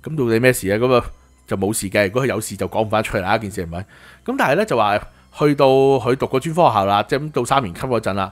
咁到底咩事啊？咁啊就冇事嘅，如果佢有事就講唔翻出嚟啦。一件事係咪？咁但係咧就話去到佢讀個專科學校啦，即係咁到三年級嗰陣啦。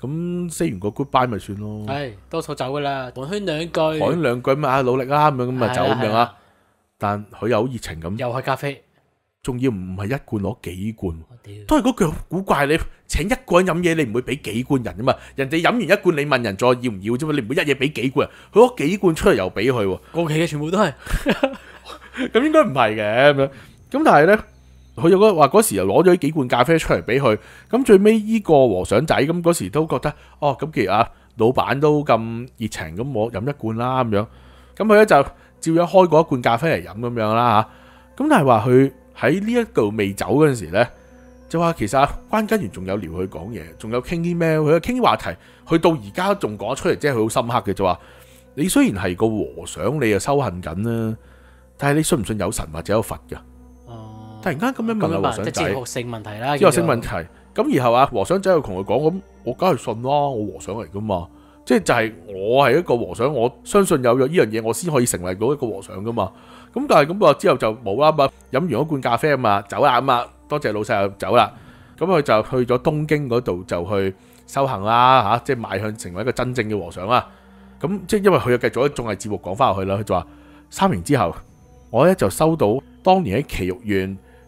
咁 say 完个 goodbye 咪算咯，系多数走噶啦，寒暄两句，寒暄两句咪啊努力啦咁样咁咪走咁样啊。但佢又好热情咁，又系咖啡，仲要唔系一罐攞几罐，都系嗰句古怪。你请一个人饮嘢，你唔会俾几罐人啊嘛？人哋饮完一罐，你问人再要唔要啫嘛？你唔会一嘢俾几罐人，佢攞几罐出嚟又俾佢。过期嘅全部都系，咁应该唔系嘅咁样，咁但系咧。佢又講話嗰時又攞咗幾罐咖啡出嚟俾佢，咁最尾依個和尚仔咁嗰時都覺得哦，咁其啊老闆都咁熱情，咁我飲一罐啦咁樣，咁佢咧就照樣開嗰一罐咖啡嚟飲咁樣啦嚇，咁但係話佢喺呢一度未走嗰陣時咧，就話其實阿關根源仲有聊佢講嘢，仲有傾啲咩，佢傾啲話題，佢到而家仲講出嚟，即係佢好深刻嘅，就話你雖然係個和尚，你又修行緊啦，但係你信唔信有神或者有佛噶？突然間咁樣问啊！和尚仔哲學性問題啦，哲學性問題。咁然後啊，和尚仔又同佢講：，咁我梗係信啦，我和尚嚟噶嘛，即係就係我係一個和尚，我相信有咗呢樣嘢，我先可以成為到一個和尚噶嘛。咁但係咁啊之後就冇啦嘛，飲完一罐咖啡啊嘛，走啦嘛，多謝老又走啦。咁佢就去咗東京嗰度就去修行啦嚇，即係邁向成為一個真正嘅和尚啦。咁即係因為佢又繼續一綜藝節目講翻落去啦，佢就話：三年之後，我咧就收到當年喺奇玉院。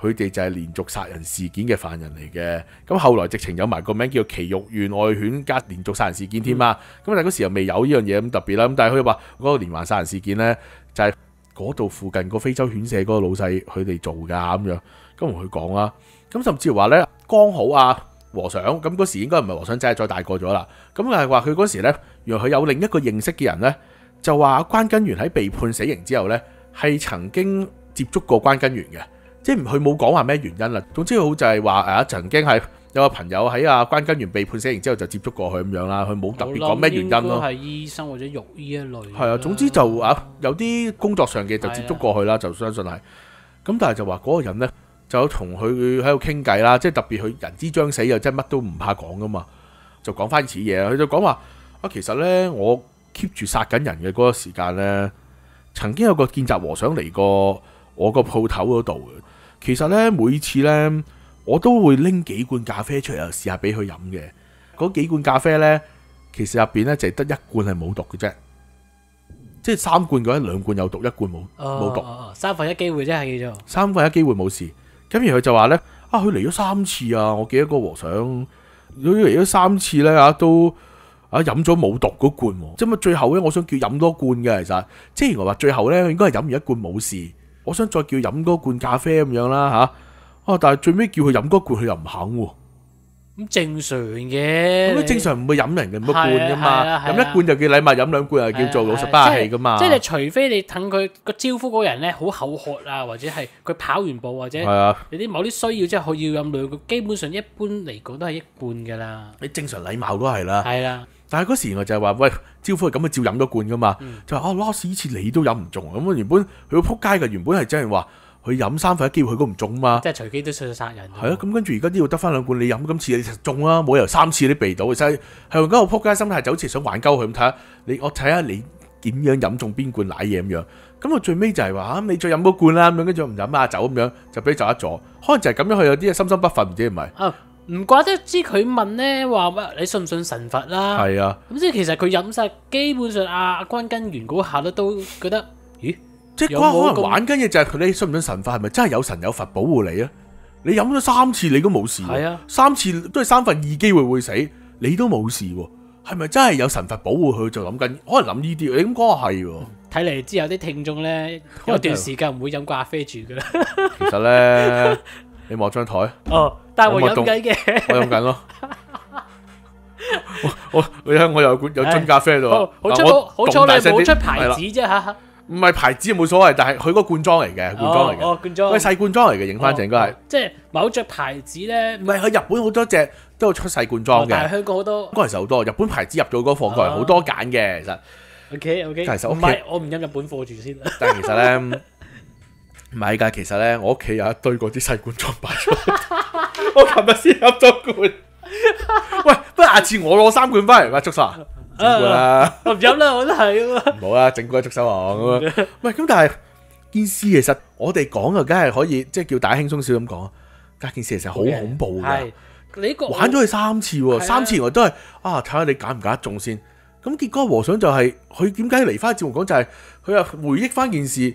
佢哋就係連續殺人事件嘅犯人嚟嘅，咁後來直情有埋個名叫奇肉、園愛犬加連續殺人事件添啊！咁但嗰時又未有呢樣嘢咁特別啦，咁但係佢話嗰個連環殺人事件呢，就係嗰度附近個非洲犬舍嗰個老細佢哋做噶咁樣。咁同佢講啦，咁甚至話呢，剛好啊，和尚咁嗰時應該唔係和尚，真係再大個咗啦。咁但係話佢嗰時呢，原來佢有另一個認識嘅人呢，就話關根源喺被判死刑之後呢，係曾經接觸過關根源嘅。即系佢冇讲话咩原因啦，总之好就系话啊，曾经系有个朋友喺啊关根源被判死刑之后就接触过去咁样啦，佢冇特别讲咩原因咯，都系医生或者肉医一类，系啊，总之就啊有啲工作上嘅就接触过去啦，就相信系咁，但系就话嗰个人呢，就同佢喺度倾偈啦，即系特别佢人之将死又真乜都唔怕讲噶嘛，就讲翻此嘢，佢就讲话啊其实呢，我 keep 住杀紧人嘅嗰个时间呢，曾经有个见习和尚嚟过我个铺头嗰度嘅。其实咧，每次咧，我都会拎几罐咖啡出嚟试下俾佢饮嘅。嗰几罐咖啡咧，其实入边咧就系得一罐系冇毒嘅啫，即系三罐嗰一两罐有毒，一罐冇冇毒，三分一机会啫，系叫做三分一机会冇事。咁而佢就话咧，啊，佢嚟咗三次啊，我记得个和尚佢嚟咗三次咧，啊，都啊饮咗冇毒嗰罐，即系咪最后咧，我想叫饮多罐嘅，其实即系来话最后咧，佢应该系饮完一罐冇事。我想再叫饮嗰罐咖啡咁样啦吓，啊！但系最尾叫佢饮嗰罐，佢又唔肯喎。咁正常嘅，咁你正常唔会饮人嘅乜罐噶嘛，饮一罐就叫礼物，饮两罐又叫做老实巴气噶嘛。即系除非你等佢个招呼嗰个人咧，好口渴啊，或者系佢跑完步或者有啲某啲需要，即系要饮两罐。基本上一般嚟讲都系一半噶啦。你正常礼貌都系啦。系啦。但系嗰時就係話，喂，招呼佢咁啊，照飲咗罐噶嘛，就話啊，Loss，呢次你都飲唔中，咁原本佢要撲街嘅，原本係真係話佢飲三份嘅機會佢都唔中啊嘛，即係隨機都出咗殺人。係啊，咁跟住而家都要得翻兩罐你飲，今次你中啦，冇由三次你避到，真係係用嗰個撲街心態就好似想玩鳩佢咁睇下你，我睇下你點樣飲中邊罐奶嘢咁樣，咁啊最尾就係話啊，你再飲多罐啦咁樣，跟住唔飲啊走咁樣，就俾走一咗。可能就係咁樣佢有啲心心不憤唔知係咪。唔怪得知佢問咧，話乜你信唔信神佛啦？係啊，咁即係其實佢飲晒，基本上阿阿君根源嗰下咧，都覺得咦，即係關可能玩緊嘅就係佢你信唔信神佛係咪真係有神有佛保護你啊？你飲咗三次你都冇事，啊，三次都係三份二機會會死，你都冇事喎，係咪真係有神佛保護佢？就諗緊，可能諗呢啲，咁講係喎。睇嚟之後啲聽眾咧，有段時間唔會飲咖啡住噶啦。其實咧。你望张台哦，但系我饮紧嘅，我饮紧咯。我你睇我有罐有樽咖啡喺度，我好出嚟冇出牌子啫吓。唔系牌子冇所谓，但系佢个罐装嚟嘅罐装嚟嘅，哦，罐装。细罐装嚟嘅，影翻正该系即系某只牌子咧，唔系佢日本好多只都有出细罐装嘅，但系香港好多，香港系实好多日本牌子入咗嗰个货柜，好多拣嘅其实。O K O K，其系实唔系我唔饮日本货住先。但系其实咧。唔系噶，其實咧，我屋企有一堆嗰啲细罐裝摆咗，我琴日先飲咗罐。喂，不如下次我攞三罐翻嚟翻捉殺。整罐啦，我唔飲啦，我都係。唔好啦，整罐捉手王。喂，咁但系件事其實我哋講啊，梗系可以即系叫大家輕鬆少咁講。但件事其實好恐怖嘅。你玩咗佢三次，三次我都系啊，睇下你揀唔揀得中先。咁結果和尚就係佢點解嚟翻寺目講就係佢又回憶翻件事。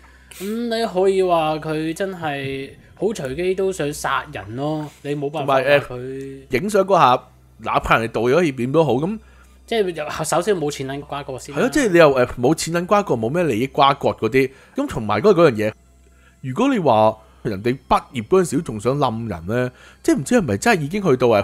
咁你可以话佢真系好随机都想杀人咯，你冇办法。诶，佢影相嗰下，哪怕人哋倒咗點都好，咁即系首先冇钱银瓜葛先。系咯，即系你又诶冇钱银瓜葛，冇咩利益瓜葛嗰啲，咁同埋嗰嗰样嘢。如果你话人哋毕业嗰阵时仲想冧人咧，即系唔知系咪真系已经去到诶？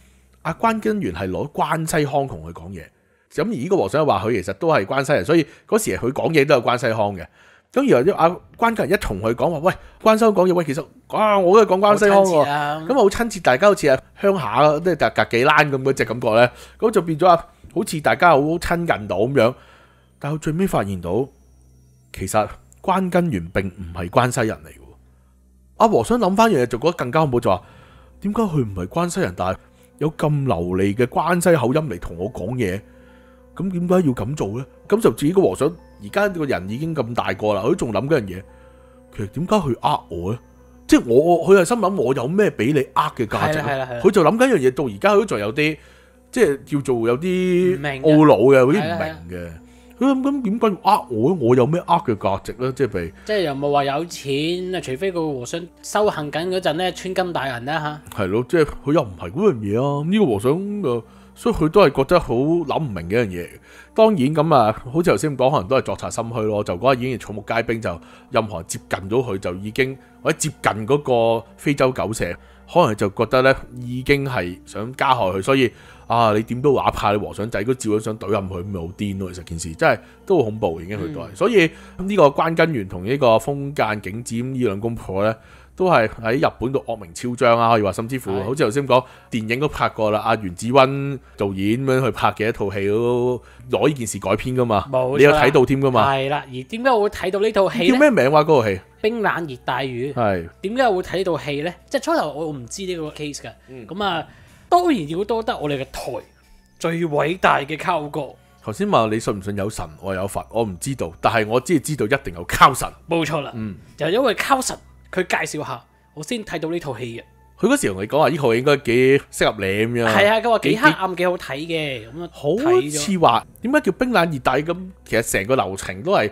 阿关根源系攞关西腔同佢讲嘢，咁而呢个和尚话佢其实都系关西人，所以嗰时佢讲嘢都有关西腔嘅。咁然后阿关根源一同佢讲话，喂，关西讲嘢喂，其实，哇，我都系讲关西腔嘅，咁好亲切，大家好似系乡下即系隔隔几栏咁嗰只感觉咧，咁就变咗啊，好似大家好亲近到咁样。但系最尾发现到，其实关根源并唔系关西人嚟嘅。阿和尚谂翻嘢就觉得更加好，就话点解佢唔系关西人，但系？有咁流利嘅关西口音嚟同我讲嘢，咁点解要咁做呢？咁就自己个和尚而家个人已经咁大个啦，佢仲谂紧样嘢。其实点解去呃我呢？即系我，佢系心谂我有咩俾你呃嘅价值，佢就谂紧样嘢。到而家佢都仲有啲，即系叫做有啲懊恼嘅，嗰啲唔明嘅。咁咁點解要呃我咧？我有咩呃嘅價值咧？即係譬如，即係又冇話有錢，除非個和尚修行緊嗰陣咧，穿金戴銀啦吓，係咯，即係佢又唔係嗰樣嘢啊！呢個和尚嘅，所以佢都係覺得好諗唔明嘅一樣嘢。當然咁啊，好似頭先講，可能都係作賊心虛咯。就嗰已經係草木皆兵，就任何人接近咗佢，就已經或者接近嗰個非洲狗蛇，可能就覺得咧已經係想加害佢，所以。啊！你點都揦怕你和尚仔，都照咗想懟入去，咪好癲咯！其實件事真係都好恐怖嘅，已經佢都係。所以呢個關根源同呢個風間景子呢兩公婆咧，都係喺日本度惡名昭彰啊！可以話，甚至乎好似頭先講電影都拍過啦。阿袁子温做演咁樣去拍嘅一套戲都攞呢件事改編噶嘛。冇，你有睇到添噶嘛？係啦。而點解我會睇到呢套戲？叫咩名話嗰個戲？冰冷熱帶雨。係。點解我會睇呢套戲咧？即係初頭我唔知呢個 case 㗎。嗯。咁啊。当然要多得我哋嘅台最伟大嘅沟哥。头先话你信唔信有神我有佛我唔知道，但系我只系知道一定有沟神，冇错啦。嗯，就因为沟神佢介绍下，我先睇到呢套戏嘅。佢嗰时同你讲话呢套应该几适合你咁样。系啊，佢话几黑暗几好睇嘅咁啊。好似话点解叫冰冷热底咁？其实成个流程都系。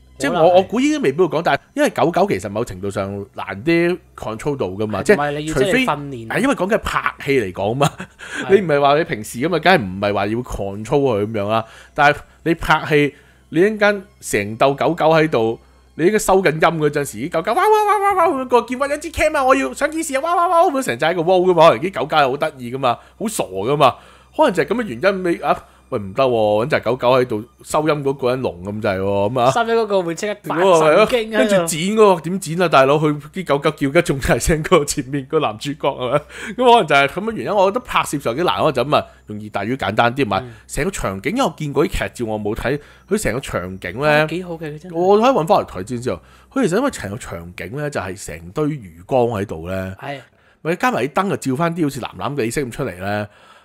即係我我估應該未必會講，但係因為狗狗其實某程度上難啲 control 到噶嘛，即係除非係因為講嘅拍戲嚟講嘛，你唔係話你平時咁嘛，梗係唔係話要 control 佢咁樣啊？但係你拍戲，你一間成竇狗狗喺度，你應該收緊音嗰陣時，狗狗哇哇哇哇哇，個見屈一支 cam 啊，我要想件事啊，哇哇哇，咁成扎喺個窩嘅嘛，可能啲狗狗係好得意噶嘛，好傻噶嘛，可能就係咁嘅原因未啊？喂唔得喎，揾隻狗狗喺度收音嗰個人聋咁就系喎，咁啊收音嗰个会即刻反神经，跟住剪嗰个点剪啊大佬，佢啲狗狗叫嘅仲大声过前面个男主角系嘛，咁可能就系咁嘅原因。我觉得拍摄上几难我就咁啊，容易大于简单啲。唔系成个场景因我见过啲剧照，我冇睇佢成个场景咧，几好嘅。我可以搵翻嚟睇转之后，佢其实因为成个场景咧就系成堆鱼缸喺度咧，系咪加埋啲灯就照翻啲好似蓝蓝地色咁出嚟咧？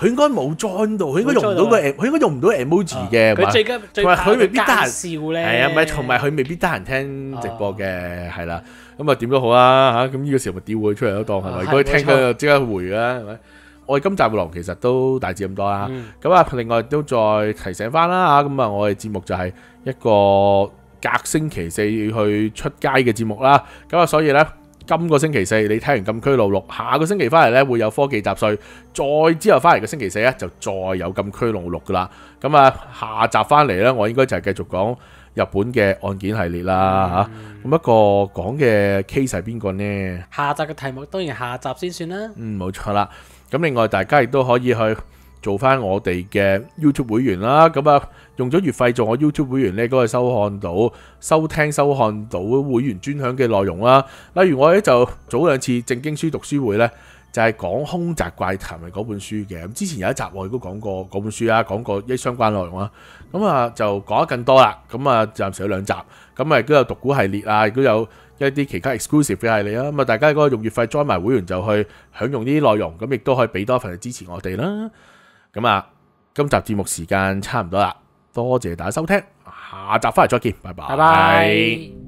佢應該冇裝到，佢應該用唔到個，佢應該用唔到 emoji 嘅，同埋佢未必得閒笑咧。係啊，同埋佢未必得閒聽直播嘅，係啦。咁啊點都好啦嚇，咁呢個時候咪屌佢出嚟都當係咪？如佢聽緊就即刻回啦，係咪？我哋今集嘅狼其實都大致咁多啦。咁啊，另外都再提醒翻啦嚇。咁啊，我哋節目就係一個隔星期四去出街嘅節目啦。咁啊，所以咧。今个星期四你听完禁区路六，下个星期翻嚟呢会有科技杂税，再之后翻嚟嘅星期四呢，就再有禁区路六噶啦。咁啊，下集翻嚟呢，我应该就系继续讲日本嘅案件系列啦吓。咁一个讲嘅 case 系边个呢？下集嘅题目当然下集先算啦。嗯，冇错啦。咁另外大家亦都可以去做翻我哋嘅 YouTube 会员啦。咁啊。用咗月費做我 YouTube 會員咧，可以收看到、收聽、收看到會員專享嘅內容啦。例如我咧就早兩次正經書讀書會咧，就係講《空宅怪談》嗰本書嘅。咁之前有一集我亦都講過嗰本書啊，講過一相關內容啊。咁啊就講得更多啦。咁啊暫時兩集。咁啊都有讀古系列啊，亦都有一啲其他 exclusive 嘅系列啊。咁啊大家嗰個用月費 join 埋會員就去享用呢啲內容，咁亦都可以俾多份支持我哋啦。咁啊今集節目時間差唔多啦。多谢大家收听，下集翻嚟再见，拜拜。